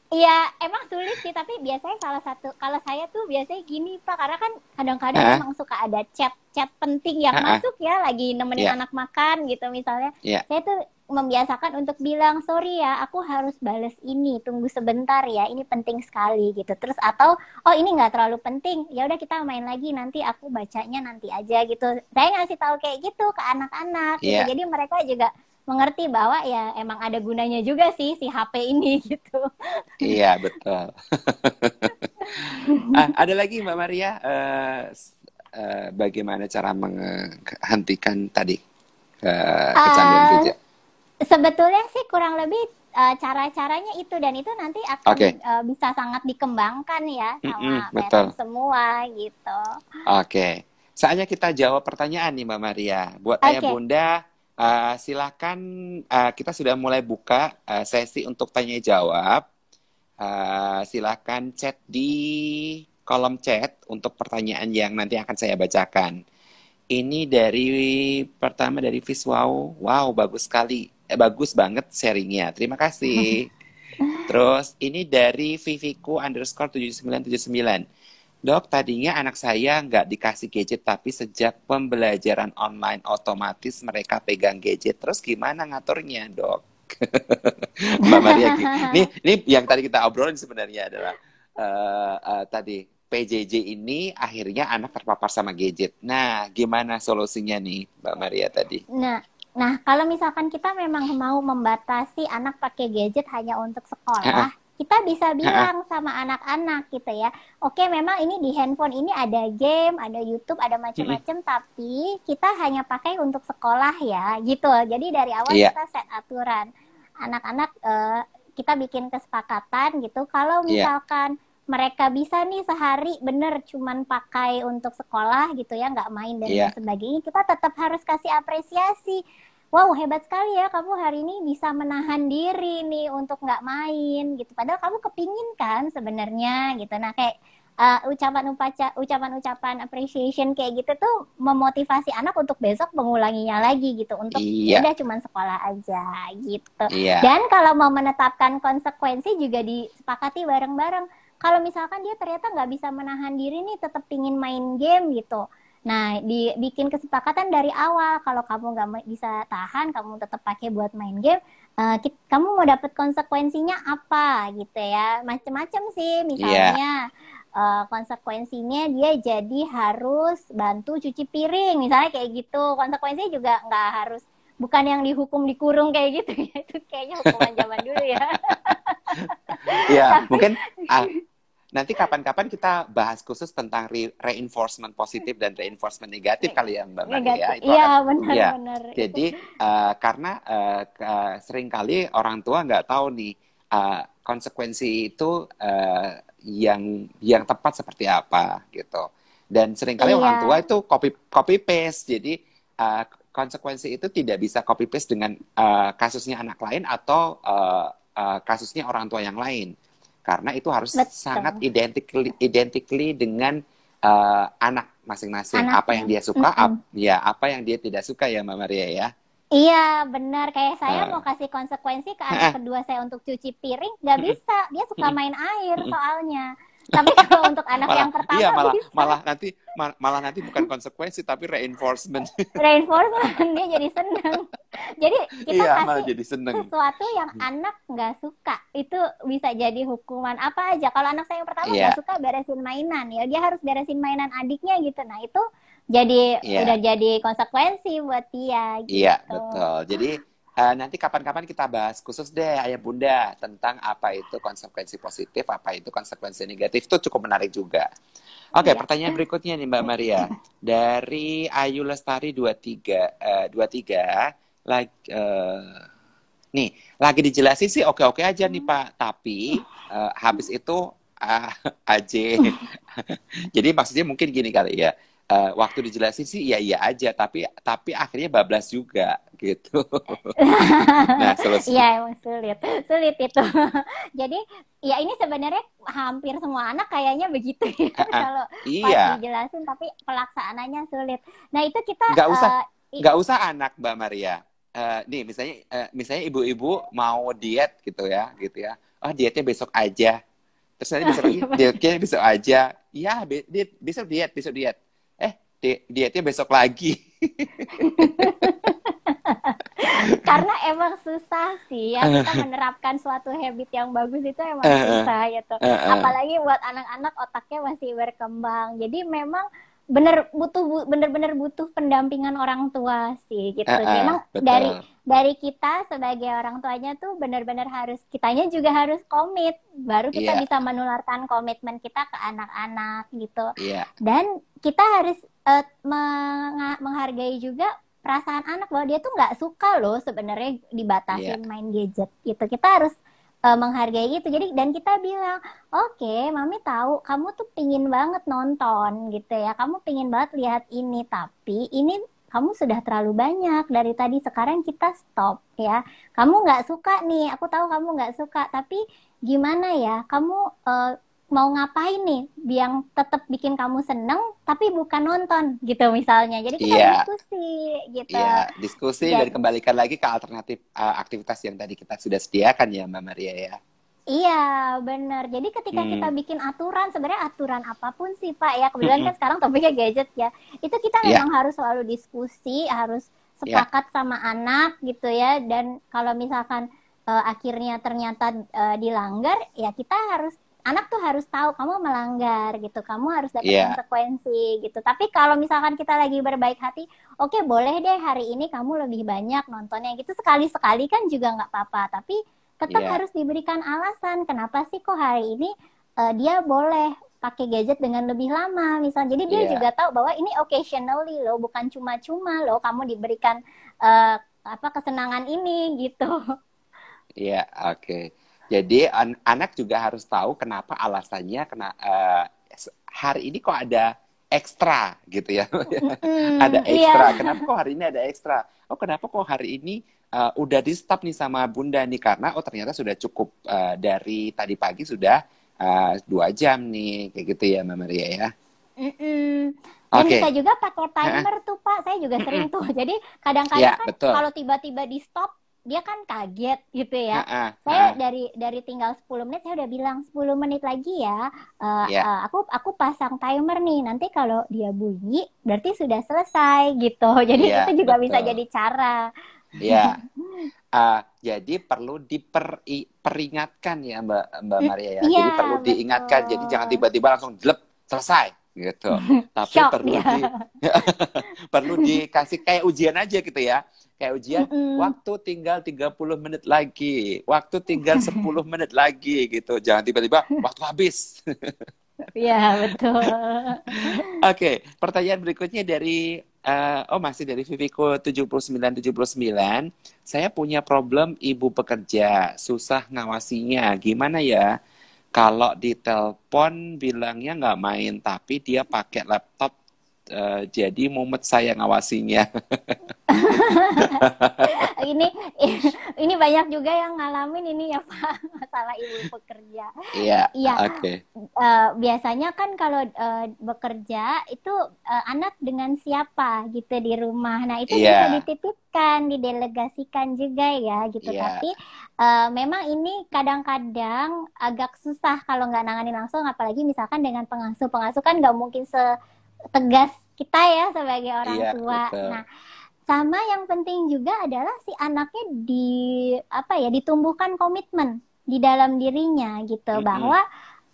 Iya, emang sulit sih, tapi biasanya salah satu kalau saya tuh biasanya gini Pak, karena kan kadang-kadang uh -huh. emang suka ada chat chat penting yang uh -huh. masuk ya, lagi nemenin yeah. anak makan gitu misalnya. Yeah. Saya tuh membiasakan untuk bilang sorry ya aku harus bales ini tunggu sebentar ya ini penting sekali gitu terus atau oh ini nggak terlalu penting ya udah kita main lagi nanti aku bacanya nanti aja gitu saya ngasih tahu kayak gitu ke anak-anak yeah. gitu. Iya. jadi mereka juga mengerti bahwa ya emang ada gunanya juga sih si HP ini gitu iya betul ah, ada lagi Mbak Maria uh, uh, bagaimana cara menghentikan tadi uh, eh, kecanduan uh, gadget Sebetulnya sih kurang lebih uh, cara-caranya itu dan itu nanti akan okay. uh, eh, bisa sangat dikembangkan ya sama mm -hmm, semua gitu. Oke. Okay. Saatnya kita jawab pertanyaan nih Mbak Maria. Buat okay. Ayah Bunda uh, silakan uh, kita sudah mulai buka uh, sesi untuk tanya jawab. Uh, silakan chat di kolom chat untuk pertanyaan yang nanti akan saya bacakan. Ini dari pertama dari Viswau. Wow, bagus sekali. Eh, bagus banget sharingnya. Terima kasih. Terus ini dari Viviku underscore 7979. Dok, tadinya anak saya nggak dikasih gadget, tapi sejak pembelajaran online otomatis mereka pegang gadget. Terus gimana ngaturnya, dok? Mbak Maria, ini, ini yang tadi kita obrolin sebenarnya adalah uh, uh, tadi PJJ ini akhirnya anak terpapar sama gadget. Nah, gimana solusinya nih, Mbak Maria tadi? Nah, Nah, kalau misalkan kita memang mau membatasi anak pakai gadget hanya untuk sekolah, kita bisa bilang sama anak-anak gitu ya. Oke, memang ini di handphone ini ada game, ada YouTube, ada macam-macam, hmm tapi kita hanya pakai untuk sekolah ya, gitu. Jadi dari awal yeah. kita set aturan. Anak-anak uh, kita bikin kesepakatan gitu. Kalau iya. misalkan yeah mereka bisa nih sehari bener cuman pakai untuk sekolah gitu ya nggak main dan yeah. sebagainya kita tetap harus kasih apresiasi wow hebat sekali ya kamu hari ini bisa menahan diri nih untuk nggak main gitu padahal kamu kepingin kan sebenarnya gitu nah kayak uh, ucapan upaca ucapan ucapan appreciation kayak gitu tuh memotivasi anak untuk besok mengulanginya lagi gitu untuk iya. cuma cuma sekolah aja gitu iya. dan kalau mau menetapkan konsekuensi juga disepakati bareng-bareng kalau misalkan dia ternyata nggak bisa menahan diri nih tetap pingin main game gitu Nah, dibikin kesepakatan dari awal kalau kamu nggak bisa tahan, kamu tetap pakai buat main game. Uh, kamu mau dapat konsekuensinya apa gitu ya? Macem-macem sih, iya. misalnya. Yeah uh, konsekuensinya dia jadi harus bantu cuci piring misalnya kayak gitu konsekuensinya juga nggak harus bukan yang dihukum dikurung kayak gitu ya itu kayaknya hukuman zaman dulu ya ya yeah, mungkin uh... Nanti kapan-kapan kita bahas khusus tentang re reinforcement positif dan reinforcement negatif kali ya Mbak Mari ya. Iya benar-benar. Ya. Benar. Jadi uh, karena uh, uh, seringkali orang tua nggak tahu nih uh, konsekuensi itu uh, yang yang tepat seperti apa gitu. Dan seringkali iya. orang tua itu copy copy paste. Jadi uh, konsekuensi itu tidak bisa copy paste dengan uh, kasusnya anak lain atau uh, uh, kasusnya orang tua yang lain karena itu harus Betul. sangat identik identically dengan uh, anak masing-masing apa yang dia suka mm -hmm. ap, ya apa yang dia tidak suka ya Mbak Maria ya Iya benar kayak saya uh. mau kasih konsekuensi ke anak kedua saya untuk cuci piring nggak bisa dia suka main air soalnya tapi kalau untuk anak malah, yang pertama iya, malah bisa. malah nanti malah nanti bukan konsekuensi tapi reinforcement reinforcement dia jadi seneng jadi kita iya, kasih jadi seneng. sesuatu yang hmm. anak nggak suka itu bisa jadi hukuman apa aja kalau anak saya yang pertama iya. nggak yeah. suka beresin mainan ya dia harus beresin mainan adiknya gitu nah itu jadi yeah. udah jadi konsekuensi buat dia iya, gitu. iya betul jadi Eh, nanti kapan-kapan kita bahas khusus deh ayah bunda tentang apa itu konsekuensi positif, apa itu konsekuensi negatif itu cukup menarik juga. Oke, okay, ya. pertanyaan berikutnya nih Mbak Maria iya. dari Ayu Lestari 23 uh, 23 like uh, nih lagi dijelasin sih oke-oke aja nih Pak, tapi uh, habis itu uh, ah, aja Jadi maksudnya mungkin gini kali ya uh, waktu dijelasin sih iya iya aja tapi tapi akhirnya bablas juga gitu nah selesai iya emang sulit sulit itu jadi ya ini sebenarnya hampir semua anak kayaknya begitu ya uh, kalau iya. pas dijelasin tapi pelaksanaannya sulit nah itu kita nggak usah uh, nggak usah anak mbak Maria uh, nih misalnya uh, misalnya ibu-ibu mau diet gitu ya gitu ya oh dietnya besok aja terus nanti besok iya, dietnya besok aja ya besok diet besok diet di dietnya besok lagi. Karena emang susah sih ya eh. kita menerapkan suatu habit yang bagus itu emang eh, eh. susah gitu. Apalagi buat anak-anak otaknya masih berkembang. Jadi memang bener butuh bener-bener butuh pendampingan orang tua sih gitu. Uh, uh, Memang betul. dari dari kita sebagai orang tuanya tuh bener-bener harus kitanya juga harus komit baru kita yeah. bisa menularkan komitmen kita ke anak-anak gitu. Yeah. Dan kita harus uh, menghargai juga perasaan anak bahwa dia tuh nggak suka loh sebenarnya iya. dibatasi yeah. main gadget gitu kita harus uh, menghargai itu jadi dan kita bilang oke okay, mami tahu kamu tuh pingin banget nonton gitu ya kamu pingin banget lihat ini tapi ini kamu sudah terlalu banyak dari tadi sekarang kita stop ya kamu nggak suka nih aku tahu kamu nggak suka tapi gimana ya kamu uh, mau ngapain nih yang tetap bikin kamu seneng tapi bukan nonton gitu misalnya jadi kita yeah. diskusi gitu yeah. diskusi yeah. dan kembalikan lagi ke alternatif uh, aktivitas yang tadi kita sudah sediakan ya Mbak Maria ya Iya, benar. Jadi ketika hmm. kita bikin aturan, sebenarnya aturan apapun sih, Pak, ya kebetulan kan sekarang topiknya gadget ya. Itu kita yeah. memang harus selalu diskusi, harus iya. sepakat yeah. sama anak gitu ya. Dan kalau misalkan eh, akhirnya ternyata uh, dilanggar, ya kita harus anak tuh harus tahu kamu melanggar gitu, kamu harus dapat yeah. konsekuensi gitu. Tapi kalau misalkan kita lagi berbaik hati, oke okay, boleh deh hari ini kamu lebih banyak nontonnya gitu sekali sekali kan juga nggak apa-apa. Tapi tetap yeah. harus diberikan alasan kenapa sih kok hari ini uh, dia boleh pakai gadget dengan lebih lama misal jadi dia yeah. juga tahu bahwa ini occasionally loh bukan cuma-cuma loh kamu diberikan uh, apa kesenangan ini gitu Iya, yeah, oke. Okay. Jadi an anak juga harus tahu kenapa alasannya kena uh, hari ini kok ada ekstra gitu ya. ada iya. ekstra. Yeah. Kenapa kok hari ini ada ekstra? Oh, kenapa kok hari ini uh, udah di stop nih sama Bunda nih karena oh ternyata sudah cukup uh, dari tadi pagi sudah dua jam nih kayak gitu ya Mbak Maria ya. Mm -mm. Dan okay. bisa juga pakai timer uh -huh. tuh Pak. Saya juga sering tuh. Jadi kadang-kadang yeah, kan kalau tiba-tiba di stop dia kan kaget gitu ya. Ha -ha. saya -ha. dari dari tinggal 10 menit saya udah bilang 10 menit lagi ya. Uh, eh, yeah. Iya. uh, aku aku pasang timer nih. Nanti kalau dia bunyi berarti sudah selesai gitu. Jadi yeah, itu juga betul. bisa jadi cara. Ya. Yeah. Uh, jadi perlu diperingatkan ya Mbak Mbak mm, Maria ya. Yeah, jadi perlu betul. diingatkan. Jadi jangan tiba-tiba langsung jelek selesai gitu. Tapi Shock, perlu ya. di, perlu dikasih kayak ujian aja gitu ya. Kayak ujian, mm -hmm. waktu tinggal 30 menit lagi, waktu tinggal 10 menit lagi gitu. Jangan tiba-tiba waktu habis. Iya, betul. Oke, okay, pertanyaan berikutnya dari uh, oh masih dari Viviko 7979. Saya punya problem ibu pekerja, susah ngawasinya. Gimana ya? Kalau ditelepon bilangnya nggak main, tapi dia pakai laptop Eh, jadi mumet saya ngawasinya. ini ini banyak juga yang ngalamin ini ya Pak masalah ibu pekerja. Iya. Iya. Oke. Eh, biasanya kan kalau uh, bekerja itu uh, anak dengan siapa gitu di rumah. Nah itu yeah. bisa dititipkan, didelegasikan juga ya gitu. Yeah. Tapi uh, memang ini kadang-kadang agak susah kalau nggak nanganin langsung, apalagi misalkan dengan pengasuh. Pengasuh kan nggak mungkin se tegas kita ya sebagai orang iya, tua. Betul. Nah, sama yang penting juga adalah si anaknya di apa ya ditumbuhkan komitmen di dalam dirinya gitu mm -hmm. bahwa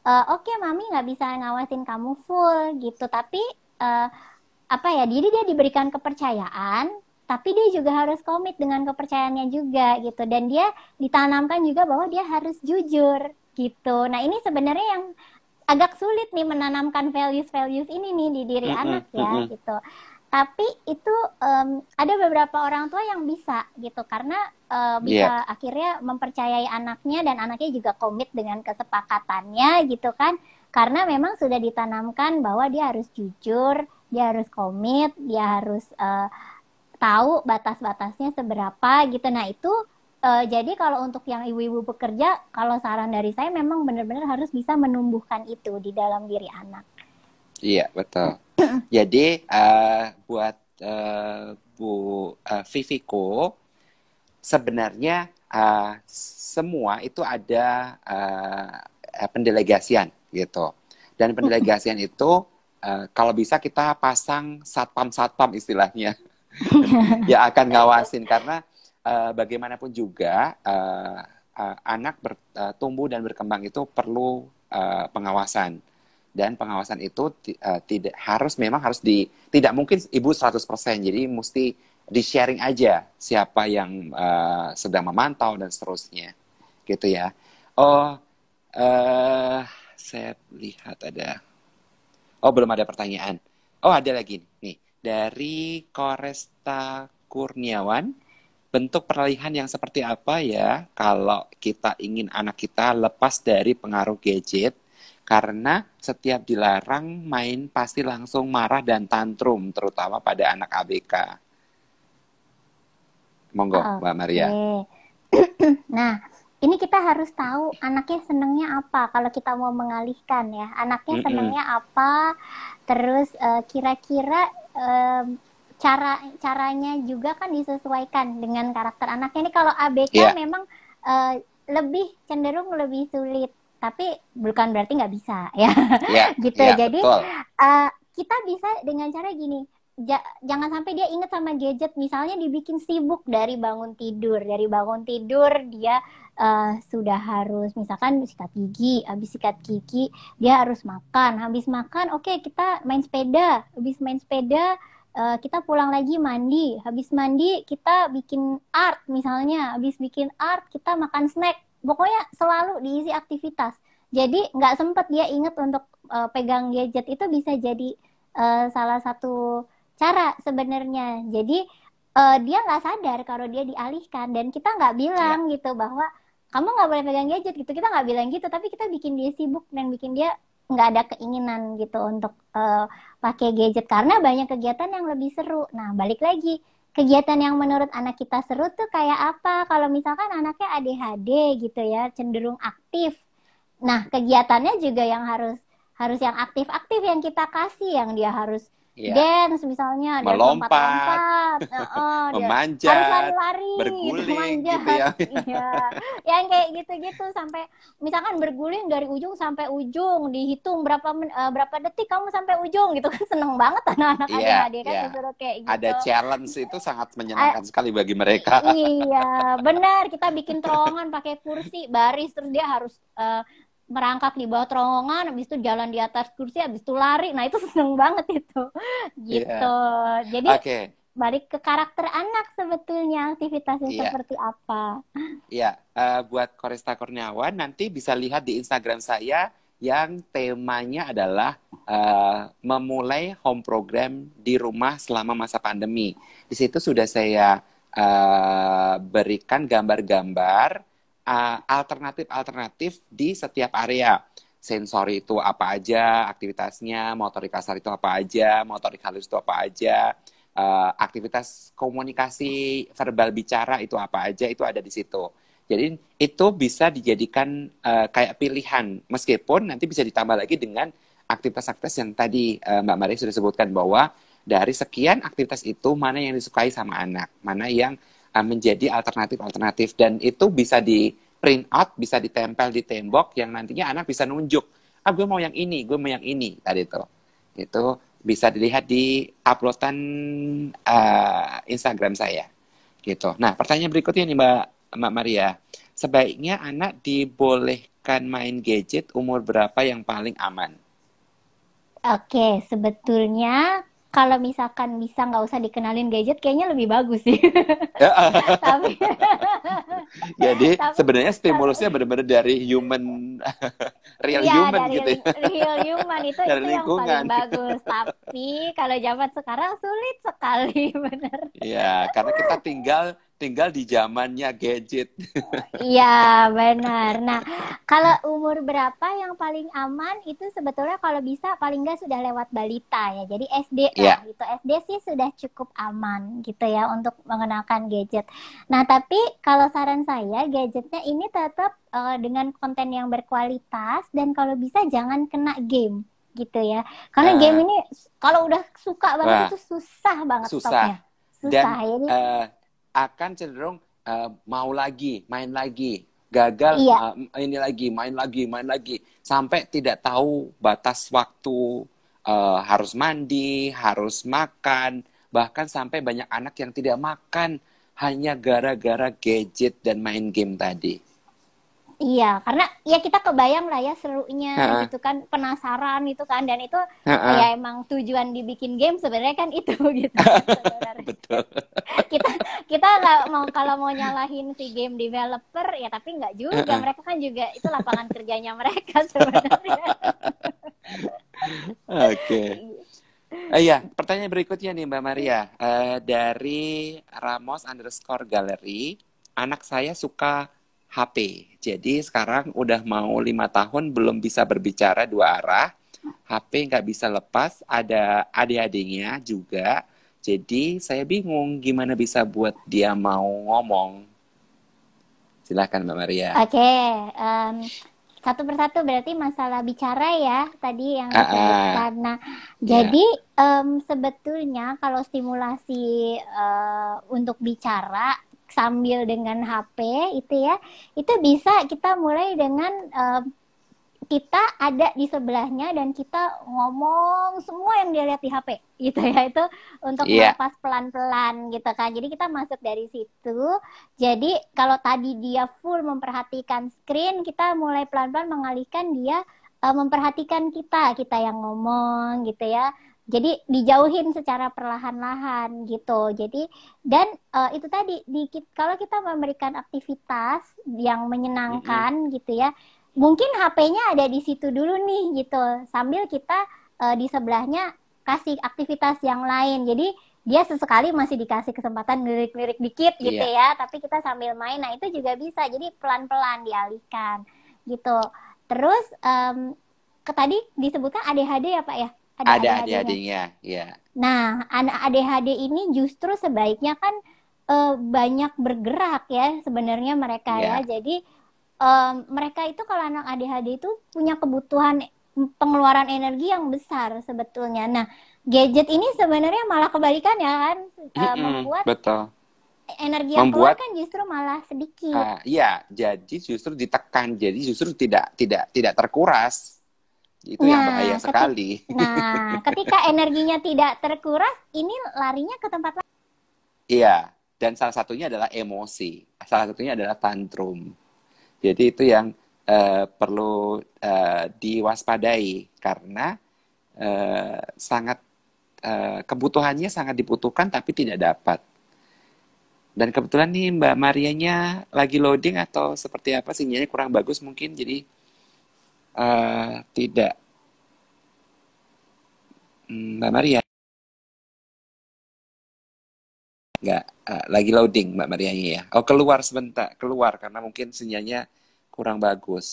uh, oke okay, mami nggak bisa ngawasin kamu full gitu tapi uh, apa ya jadi dia diberikan kepercayaan tapi dia juga harus komit dengan kepercayaannya juga gitu dan dia ditanamkan juga bahwa dia harus jujur gitu nah ini sebenarnya yang agak sulit nih menanamkan values-values ini nih di diri mm -hmm. anak ya mm -hmm. gitu. Tapi itu um, ada beberapa orang tua yang bisa gitu karena uh, bisa yeah. akhirnya mempercayai anaknya dan anaknya juga komit dengan kesepakatannya gitu kan. Karena memang sudah ditanamkan bahwa dia harus jujur, dia harus komit, dia harus uh, tahu batas-batasnya seberapa gitu. Nah, itu uh, jadi kalau untuk yang ibu-ibu bekerja, kalau saran dari saya memang benar-benar harus bisa menumbuhkan itu di dalam diri anak. Iya betul. jadi uh, buat uh, Bu uh, Viviko, sebenarnya uh, semua itu ada uh, pendelegasian gitu. Dan pendelegasian itu uh, kalau bisa kita pasang satpam-satpam istilahnya. ya akan ngawasin karena Eh, bagaimanapun juga uh, uh, anak ber, tumbuh dan berkembang itu perlu uh, pengawasan dan pengawasan itu uh, tidak harus memang harus di tidak mungkin ibu 100% jadi mesti di sharing aja siapa yang uh, sedang memantau dan seterusnya gitu ya oh uh, saya lihat ada oh belum ada pertanyaan oh ada lagi nih dari Koresta Kurniawan bentuk peralihan yang seperti apa ya kalau kita ingin anak kita lepas dari pengaruh gadget karena setiap dilarang main pasti langsung marah dan tantrum terutama pada anak ABK. Monggo okay. Mbak Maria. nah, ini kita harus tahu anaknya senangnya apa kalau kita mau mengalihkan ya. Anaknya senengnya mm senangnya apa? Terus eh, kira-kira uh, cara caranya juga kan disesuaikan dengan karakter anaknya. Ini kalau ABK yeah. memang uh, lebih cenderung lebih sulit, tapi bukan berarti nggak bisa ya. Yeah. gitu. Yeah, Jadi uh, kita bisa dengan cara gini. Ja, jangan sampai dia inget sama gadget misalnya dibikin sibuk dari bangun tidur dari bangun tidur dia uh, sudah harus misalkan sikat gigi, habis sikat gigi dia harus makan, habis makan oke okay, kita main sepeda, habis main sepeda uh, kita pulang lagi mandi. Habis mandi kita bikin art misalnya. Habis bikin art kita makan snack. Pokoknya selalu diisi aktivitas. Jadi nggak sempat dia inget untuk uh, pegang gadget itu bisa jadi uh, salah satu cara sebenarnya. Jadi uh, dia nggak sadar kalau dia dialihkan dan kita nggak bilang ya. gitu bahwa kamu nggak boleh pegang gadget gitu kita nggak bilang gitu tapi kita bikin dia sibuk dan bikin dia nggak ada keinginan gitu untuk uh, pakai gadget karena banyak kegiatan yang lebih seru. Nah, balik lagi kegiatan yang menurut anak kita seru tuh kayak apa? Kalau misalkan anaknya ADHD gitu ya, cenderung aktif. Nah, kegiatannya juga yang harus harus yang aktif-aktif yang kita kasih yang dia harus yeah. dance misalnya ada melompat, lompat-lompat, oh, memanjat, harus lari-lari, gitu, berguling, gitu ya. iya. yang kayak gitu-gitu sampai misalkan berguling dari ujung sampai ujung dihitung berapa men, uh, berapa detik kamu sampai ujung gitu kan seneng banget anak-anak yeah, adik-adik kan yeah. disuruh kayak gitu. Ada challenge itu sangat menyenangkan uh, sekali bagi mereka. iya, benar kita bikin terowongan pakai kursi baris terus dia harus uh, merangkak di bawah terowongan, habis itu jalan di atas kursi, habis itu lari. Nah itu seneng banget itu, gitu. Yeah. Jadi okay. balik ke karakter anak sebetulnya aktivitasnya yeah. seperti apa? Iya, yeah. uh, buat Koresta Kurniawan nanti bisa lihat di Instagram saya yang temanya adalah uh, memulai home program di rumah selama masa pandemi. Di situ sudah saya uh, berikan gambar-gambar Eh, alternatif-alternatif di setiap area. Sensori itu apa aja, aktivitasnya, motorik kasar itu apa aja, motorik halus itu apa aja, eh, aktivitas komunikasi verbal bicara itu apa aja, itu ada di situ. Jadi itu bisa dijadikan uh, kayak pilihan, meskipun nanti bisa ditambah lagi dengan aktivitas-aktivitas yang tadi uh, Mbak Maria sudah sebutkan bahwa dari sekian aktivitas itu mana yang disukai sama anak, mana yang Eh, menjadi alternatif-alternatif dan itu bisa di print out, bisa ditempel di tembok yang nantinya anak bisa nunjuk, ah gue mau yang ini, gue mau yang ini tadi itu. Itu bisa dilihat di uploadan uh, Instagram saya. Gitu. Nah, pertanyaan berikutnya nih Mbak Mbak Maria. Sebaiknya anak dibolehkan main gadget umur berapa yang paling aman? Oke, sebetulnya kalau misalkan bisa nggak usah dikenalin gadget kayaknya lebih bagus sih. Ya. tapi jadi tapi, sebenarnya stimulusnya benar-benar dari human real ya, human dari gitu. Ya. Real human itu itu yang paling bagus. tapi kalau zaman sekarang sulit sekali benar. Iya, karena kita tinggal tinggal di zamannya gadget. Iya, benar. Nah, kalau umur berapa yang paling aman itu sebetulnya kalau bisa paling nggak sudah lewat balita ya. Jadi SD ya. gitu. SD sih sudah cukup aman gitu ya untuk mengenalkan gadget. Nah, tapi kalau saran saya gadgetnya ini tetap uh, dengan konten yang berkualitas dan kalau bisa jangan kena game gitu ya. Karena uh, game ini kalau udah suka banget nah, itu susah banget susah. stopnya. Susah. Dan, ya. Uh, akan cenderung uh, mau lagi, main lagi, gagal iya. uh, ini lagi, main lagi, main lagi, sampai tidak tahu batas waktu uh, harus mandi, harus makan, bahkan sampai banyak anak yang tidak makan hanya gara-gara gadget dan main game tadi. Iya, karena ya kita kebayang lah ya serunya uh -uh. gitu kan, penasaran itu kan dan itu uh -uh. ya emang tujuan dibikin game sebenarnya kan itu gitu. Kan Betul. kita kita nggak mau kalau mau nyalahin si game developer ya tapi nggak juga uh -uh. mereka kan juga itu lapangan kerjanya mereka sebenarnya. Oke. okay. Uh, eh, iya, pertanyaan berikutnya nih Mbak Maria uh, dari Ramos underscore Gallery. Anak saya suka HP jadi sekarang udah mau lima tahun belum bisa berbicara dua arah. HP nggak bisa lepas, ada adik-adiknya juga. Jadi saya bingung gimana bisa buat dia mau ngomong. Silahkan Mbak Maria. Oke, okay. um, satu persatu berarti masalah bicara ya tadi yang disebutkan. Uh, uh, nah, yeah. jadi um, sebetulnya kalau stimulasi uh, untuk bicara sambil dengan HP itu ya itu bisa kita mulai dengan uh, kita ada di sebelahnya dan kita ngomong semua yang dia lihat di HP gitu ya itu untuk yeah. melepas pelan-pelan gitu kan jadi kita masuk dari situ jadi kalau tadi dia full memperhatikan screen kita mulai pelan-pelan mengalihkan dia uh, memperhatikan kita kita yang ngomong gitu ya jadi dijauhin secara perlahan-lahan gitu jadi dan uh, itu tadi dikit. kalau kita memberikan aktivitas yang menyenangkan mm -hmm. gitu ya mungkin HP-nya ada di situ dulu nih gitu sambil kita uh, di sebelahnya kasih aktivitas yang lain jadi dia sesekali masih dikasih kesempatan lirik-lirik dikit iya. gitu iya. ya tapi kita sambil main nah itu juga bisa jadi pelan-pelan dialihkan gitu terus um, tadi disebutkan ADHD ya pak ya ada, ada adik-adiknya ya nah anak ADHD ini justru sebaiknya kan uh, banyak bergerak ya sebenarnya mereka ya, ya. jadi um, mereka itu kalau anak ADHD itu punya kebutuhan pengeluaran energi yang besar sebetulnya nah gadget ini sebenarnya malah kebalikan ya kan uh, mm -mm, membuat betul energi yang membuat, keluar kan justru malah sedikit. Uh, jadi justru ditekan, jadi justru tidak tidak tidak terkuras itu nah, yang bahaya sekali. Ketika, nah, ketika energinya tidak terkuras, ini larinya ke tempat lain. Iya, dan salah satunya adalah emosi. Salah satunya adalah tantrum. Jadi itu yang uh, perlu uh, diwaspadai karena uh, sangat uh, kebutuhannya sangat dibutuhkan tapi tidak dapat. Dan kebetulan nih Mbak Marianya lagi loading atau seperti apa sinyalnya kurang bagus mungkin jadi Eh, tidak. Hmm, Mbak Maria. Nggak, uh, lagi loading Mbak Maria ya. Oh, keluar sebentar, keluar karena mungkin sinyalnya kurang bagus.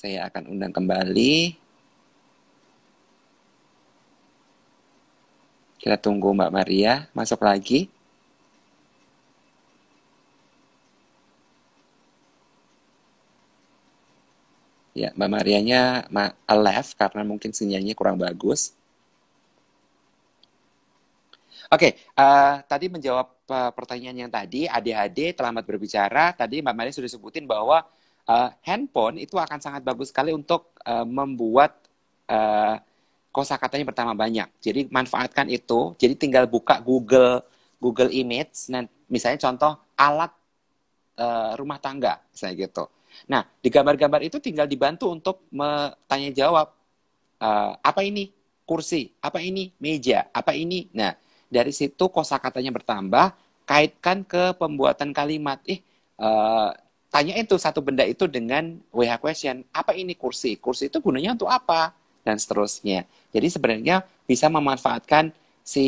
Saya akan undang kembali. Kita tunggu Mbak Maria masuk lagi. Ya, Mbak Marianya ma left karena mungkin sinyalnya kurang bagus. Oke, okay, uh, eh, tadi menjawab uh, pertanyaan yang tadi, ADHD, terlambat berbicara. Tadi Mbak Maria sudah sebutin bahwa uh, handphone itu akan sangat bagus sekali untuk uh, membuat uh, katanya pertama banyak. Jadi manfaatkan itu. Jadi tinggal buka Google Google Image, nah, misalnya contoh alat uh, rumah tangga, misalnya gitu Nah, di gambar-gambar itu tinggal dibantu untuk tanya jawab e, eh, apa ini kursi, apa ini meja, apa ini. Nah, dari situ kosakatanya bertambah, kaitkan ke pembuatan kalimat. Eh, e, tanya itu satu benda itu dengan WH question. Apa ini kursi? Kursi itu gunanya untuk apa? Dan seterusnya. Jadi sebenarnya bisa memanfaatkan si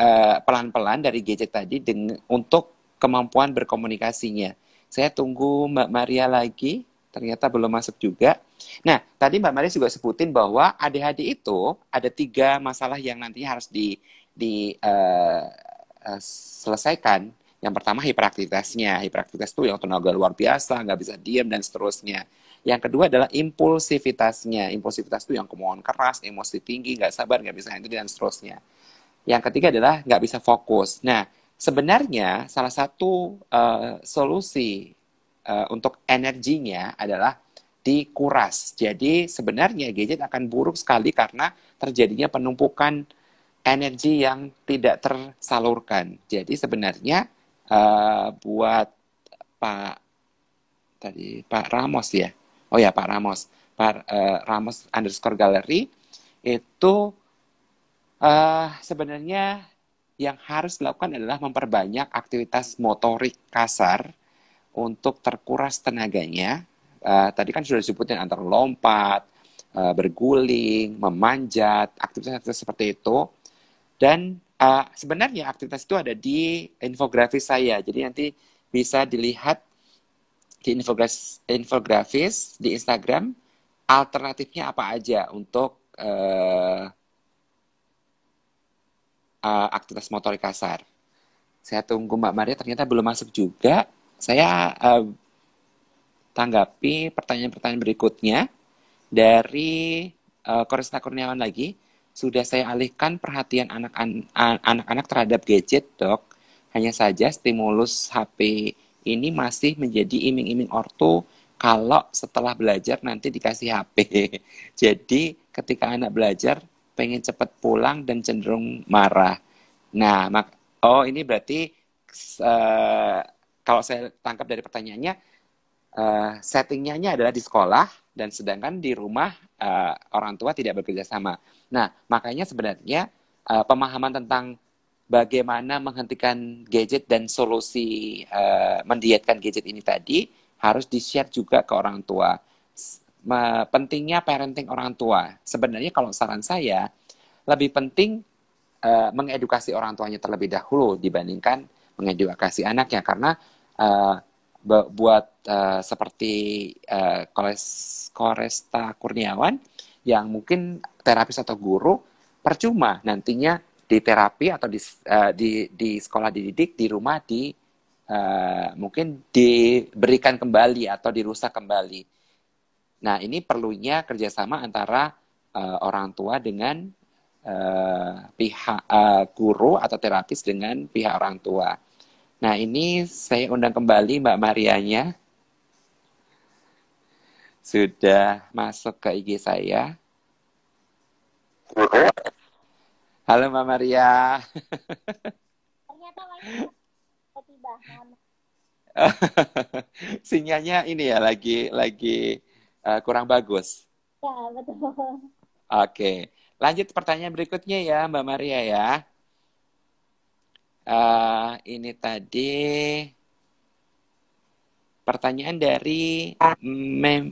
eh, pelan-pelan uh, dari gadget tadi dengan, untuk kemampuan berkomunikasinya. Saya tunggu Mbak Maria lagi, ternyata belum masuk juga. Nah, tadi Mbak Maria juga sebutin bahwa ADHD itu ada tiga masalah yang nanti harus di, diselesaikan. Eh, eh, uh, uh, Yang pertama hiperaktivitasnya, hiperaktivitas itu yang tenaga luar biasa, nggak bisa diam dan seterusnya. Yang kedua adalah impulsivitasnya. Impulsivitas itu yang kemauan keras, emosi tinggi, nggak sabar, nggak bisa itu dan seterusnya. Yang ketiga adalah nggak bisa fokus. Nah, Sebenarnya salah satu uh, solusi uh, untuk energinya adalah dikuras. Jadi sebenarnya gadget akan buruk sekali karena terjadinya penumpukan energi yang tidak tersalurkan. Jadi sebenarnya uh, buat Pak tadi Pak Ramos ya. Oh ya Pak Ramos. Pak uh, Ramos underscore gallery itu uh, sebenarnya yang harus dilakukan adalah memperbanyak aktivitas motorik kasar untuk terkuras tenaganya. Uh, tadi kan sudah disebutin antara lompat, uh, berguling, memanjat, aktivitas-aktivitas seperti itu. Dan uh, sebenarnya aktivitas itu ada di infografis saya. Jadi nanti bisa dilihat di infografis, infografis di Instagram alternatifnya apa aja untuk uh, uh, aktivitas motorik kasar. Saya tunggu Mbak Maria ternyata belum masuk juga. Saya uh, tanggapi pertanyaan-pertanyaan berikutnya dari uh, eh, Korista Kurniawan lagi. Sudah saya alihkan perhatian anak-anak terhadap gadget, dok. Hanya saja stimulus HP ini masih menjadi iming-iming ortu kalau setelah belajar nanti dikasih HP. Jadi ketika anak belajar pengen cepat pulang dan cenderung marah. Nah, mak oh ini berarti uh, kalau saya tangkap dari pertanyaannya, uh, eh, settingnya adalah di sekolah dan sedangkan di rumah uh, orang tua tidak bekerja sama. Nah, makanya sebenarnya uh, pemahaman tentang bagaimana menghentikan gadget dan solusi uh, mendietkan gadget ini tadi harus di-share juga ke orang tua pentingnya parenting orang tua. Sebenarnya kalau saran saya lebih penting uh, mengedukasi orang tuanya terlebih dahulu dibandingkan mengedukasi anaknya karena uh, buat uh, seperti uh, Koresta Kurniawan yang mungkin terapis atau guru percuma nantinya di terapi atau di uh, di, di sekolah dididik di rumah di uh, mungkin diberikan kembali atau dirusak kembali Nah, ini perlunya kerjasama antara uh, orang tua dengan uh, pihak uh, guru atau terapis dengan pihak orang tua. Nah, ini saya undang kembali Mbak Marianya. Sudah masuk ke IG saya. Halo Mbak Maria. Ternyata tiba. Sinyalnya ini ya lagi lagi uh, kurang bagus. Ya, betul. Oke. Lanjut pertanyaan berikutnya ya, Mbak Maria ya. Uh, ini tadi pertanyaan dari Mem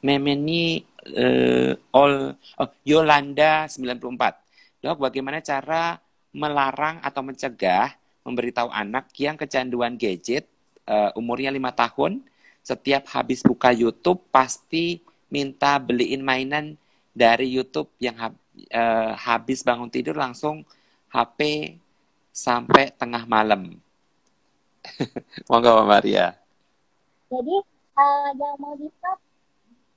Memeni uh, Ol oh, Yolanda 94. Dok, bagaimana cara melarang atau mencegah memberitahu anak yang kecanduan gadget uh, umurnya lima tahun setiap habis buka YouTube pasti minta beliin mainan dari YouTube yang hab, eh, habis bangun tidur langsung HP sampai tengah malam. Monggo Maria. Jadi uh, yang mau di stop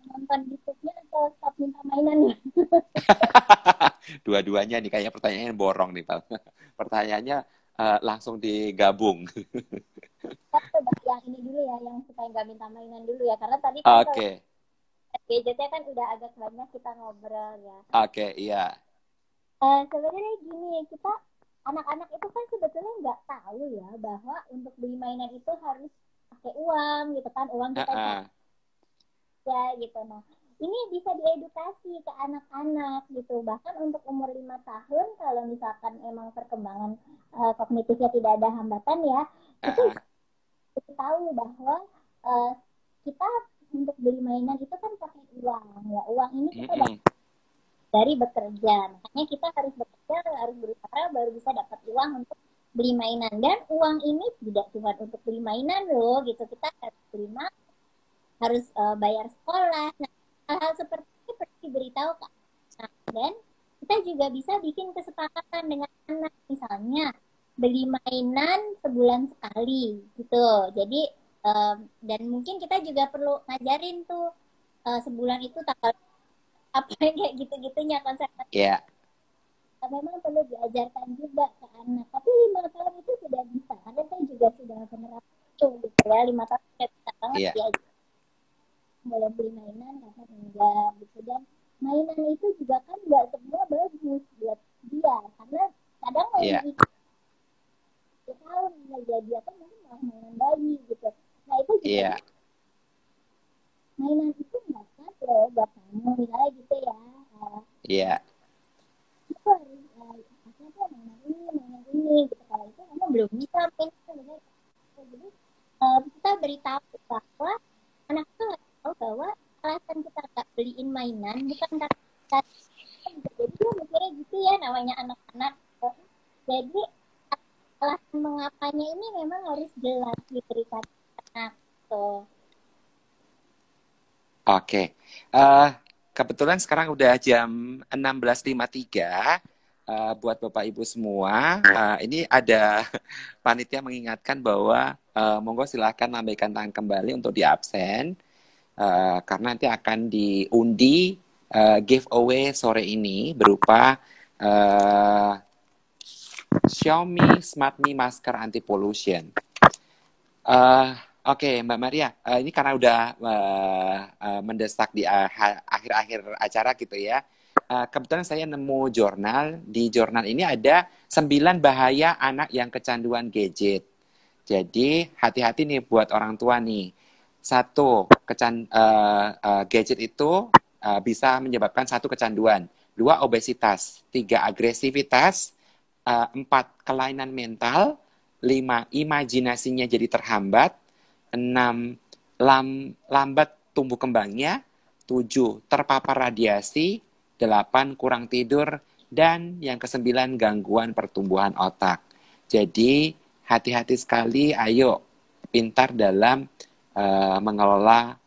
nonton YouTube-nya atau stop minta mainan nih? Dua-duanya nih kayaknya pertanyaannya borong nih Pak. Pertanyaannya uh, langsung digabung coba yang ini dulu ya yang supaya nggak minta mainan dulu ya karena tadi kan Oke okay. gadgetnya kan udah agak banyak kita ngobrol ya oke okay, iya uh, sebenarnya gini kita anak-anak itu kan sebetulnya nggak tahu ya bahwa untuk beli mainan itu harus pakai uang gitu kan uang kita uh -uh. ya gitu nah ini bisa diedukasi ke anak-anak gitu bahkan untuk umur lima tahun kalau misalkan emang perkembangan uh, kognitifnya tidak ada hambatan ya uh -uh. itu tahu bahwa uh, kita untuk beli mainan itu kan pakai uang ya uang ini kita mm dari bekerja makanya kita harus bekerja harus berusaha baru bisa dapat uang untuk beli mainan dan uang ini tidak cuma untuk beli mainan loh gitu kita harus beli harus uh, bayar sekolah nah, hal-hal seperti ini perlu diberitahu kak nah, dan kita juga bisa bikin kesepakatan dengan anak misalnya beli mainan sebulan sekali gitu. Jadi um, dan mungkin kita juga perlu ngajarin tuh uh, sebulan itu tanggal apa kayak gitu-gitunya konsep. Iya. Yeah. Memang perlu diajarkan juga ke anak. Tapi lima tahun itu sudah bisa. anak saya juga sudah menerapkan itu gitu ya. Lima tahun sudah bisa banget yeah. ya. Boleh beli mainan karena enggak gitu dan mainan itu juga kan nggak semua bagus buat dia karena kadang mainan yeah. itu kita menjadikan mungkin malah mainan bayi gitu nah itu juga yeah. mainan itu nggak sehat loh buat kamu misalnya gitu ya iya yeah. itu harus uh, eh, aku tuh mainan ini mainan ini gitu kalau itu kamu belum bisa mainan jadi uh, kita beritahu bahwa anak tuh nggak tahu bahwa alasan kita nggak beliin mainan bukan karena kita jadi mikirnya gitu ya namanya anak-anak jadi alasan mengapanya ini memang harus jelas diberikan anak tuh. Oke. Okay. Uh, eh, kebetulan sekarang udah jam 16.53. Uh, eh, buat Bapak Ibu semua, uh, ini ada panitia mengingatkan bahwa uh, monggo silahkan lambaikan tangan kembali untuk di absen uh, karena nanti akan diundi uh, giveaway sore ini berupa uh, Xiaomi Smart Mi Masker Anti Pollution. Uh, eh, Oke, okay, Mbak Maria, uh, ini karena udah uh, uh, mendesak di ah, akhir-akhir uh, acara gitu ya. Uh, kebetulan saya nemu jurnal. Di jurnal ini ada 9 bahaya anak yang kecanduan gadget. Jadi hati-hati nih buat orang tua nih. Satu, kecan, uh, uh, gadget itu uh, bisa menyebabkan satu kecanduan, dua obesitas, tiga agresivitas, uh, empat kelainan mental, lima imajinasinya jadi terhambat, enam lam, lambat tumbuh kembangnya, tujuh terpapar radiasi, delapan kurang tidur, dan yang kesembilan gangguan pertumbuhan otak. Jadi hati-hati sekali, ayo pintar dalam uh, mengelola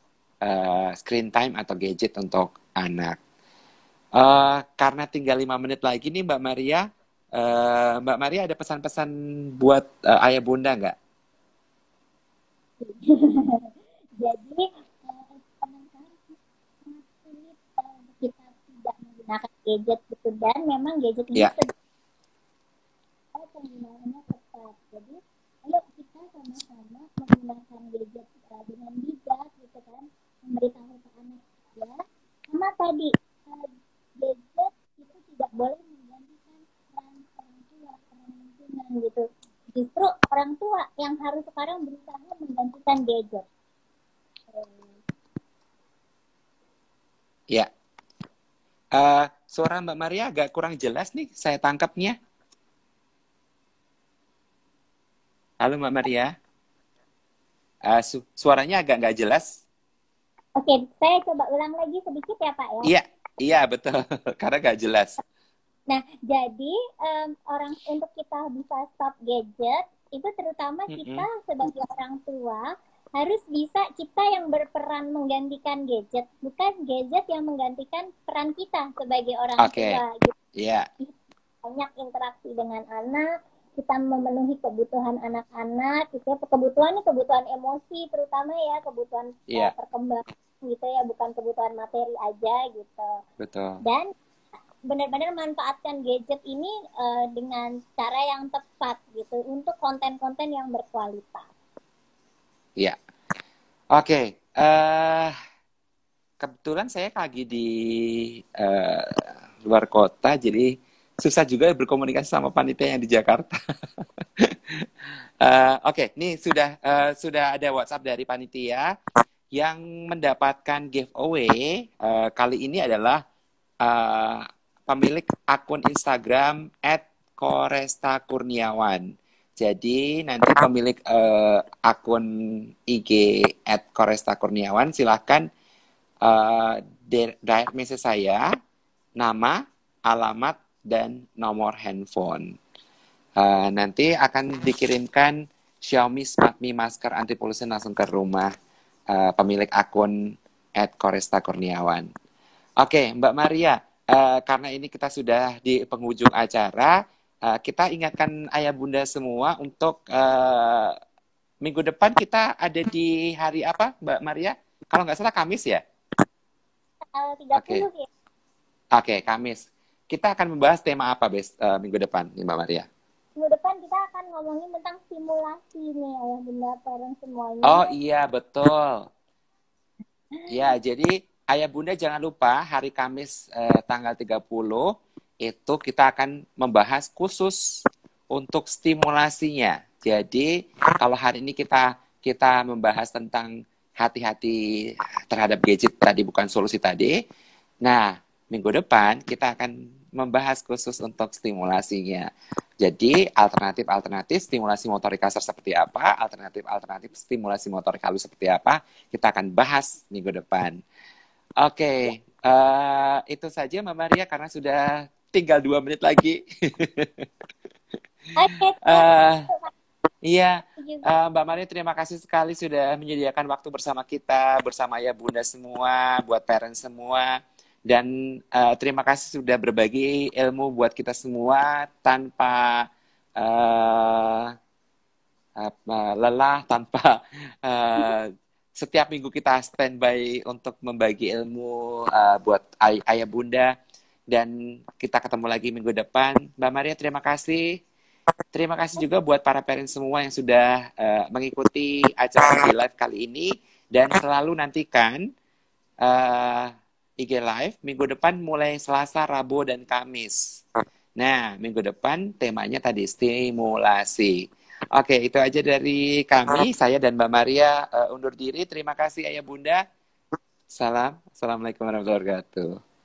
uh, screen time atau gadget untuk anak. Uh, karena tinggal lima menit lagi nih Mbak Maria, Eh, Mbak Maria ada pesan-pesan buat uh, ayah bunda nggak? Jadi eh, kita tidak menggunakan gadget gitu dan memang gadget ini yeah. Ya. penggunaannya tepat. Jadi ayo kita sama-sama menggunakan gadget uh, dengan bijak gitu kan, memberitahu ke anak ya. Sama tadi gadget itu tidak boleh gitu justru orang tua yang harus sekarang berusaha menggantikan gadget ya uh, suara Mbak Maria agak kurang jelas nih saya tangkapnya halo Mbak Maria uh, su suaranya agak nggak jelas Oke, saya coba ulang lagi sedikit ya Pak ya. Iya, iya betul, karena gak jelas. Nah, jadi um, orang untuk kita bisa stop gadget itu terutama kita mm -hmm. sebagai orang tua harus bisa kita yang berperan menggantikan gadget, bukan gadget yang menggantikan peran kita sebagai orang okay. tua. Gitu. Iya. Yeah. Banyak interaksi dengan anak, kita memenuhi kebutuhan anak-anak, gitu ya. Kebutuhan kebutuhan emosi terutama ya, kebutuhan yeah. Iya. perkembangan gitu ya, bukan kebutuhan materi aja gitu. Betul. Dan benar-benar manfaatkan gadget ini uh, dengan cara yang tepat gitu untuk konten-konten yang berkualitas. Iya. Oke. Okay. Uh, eh, kebetulan saya lagi di uh, luar kota, jadi susah juga berkomunikasi sama panitia yang di Jakarta. uh, Oke, okay. nih sudah uh, sudah ada WhatsApp dari panitia yang mendapatkan giveaway uh, kali ini adalah pemilik akun Instagram @korestakurniawan. Jadi nanti pemilik uh, akun IG @korestakurniawan silahkan uh, direct message saya nama, alamat dan nomor handphone. Uh, nanti akan dikirimkan Xiaomi Smart Mi masker anti polusi langsung ke rumah uh, pemilik akun @korestakurniawan. Oke, okay, Mbak Maria, uh, karena ini kita sudah di penghujung acara, uh, kita ingatkan ayah bunda semua untuk uh, minggu depan kita ada di hari apa, Mbak Maria? Kalau nggak salah Kamis ya? Oke, okay. ya. Oke, okay, Kamis. Kita akan membahas tema apa bes uh, minggu depan, Mbak Maria? minggu depan kita akan ngomongin tentang simulasi nih ayah bunda bareng semuanya. Oh iya betul. ya jadi Ayah Bunda jangan lupa hari Kamis eh, tanggal 30 itu kita akan membahas khusus untuk stimulasinya. Jadi kalau hari ini kita kita membahas tentang hati-hati terhadap gadget tadi bukan solusi tadi. Nah, minggu depan kita akan membahas khusus untuk stimulasinya. Jadi alternatif-alternatif stimulasi motorik kasar seperti apa, alternatif-alternatif stimulasi motorik halus seperti apa, kita akan bahas minggu depan. Oke, okay. uh, eh, itu saja Mbak Maria karena sudah tinggal dua menit lagi. uh, iya, uh, Mbak Maria terima kasih sekali sudah menyediakan waktu bersama kita, bersama ya Bunda semua, buat parent semua. Dan uh, terima kasih sudah berbagi ilmu buat kita semua tanpa uh, uh, lelah, tanpa uh, setiap minggu kita standby untuk membagi ilmu uh, buat ay ayah bunda dan kita ketemu lagi minggu depan. Mbak Maria terima kasih. Terima kasih juga buat para parents semua yang sudah uh, mengikuti acara di live kali ini dan selalu nantikan uh, eh, IG live minggu depan mulai Selasa, Rabu dan Kamis. Nah, minggu depan temanya tadi stimulasi. Oke, itu aja dari kami. Saya dan Mbak Maria uh, undur diri. Terima kasih Ayah Bunda. Salam. Assalamualaikum warahmatullahi wabarakatuh.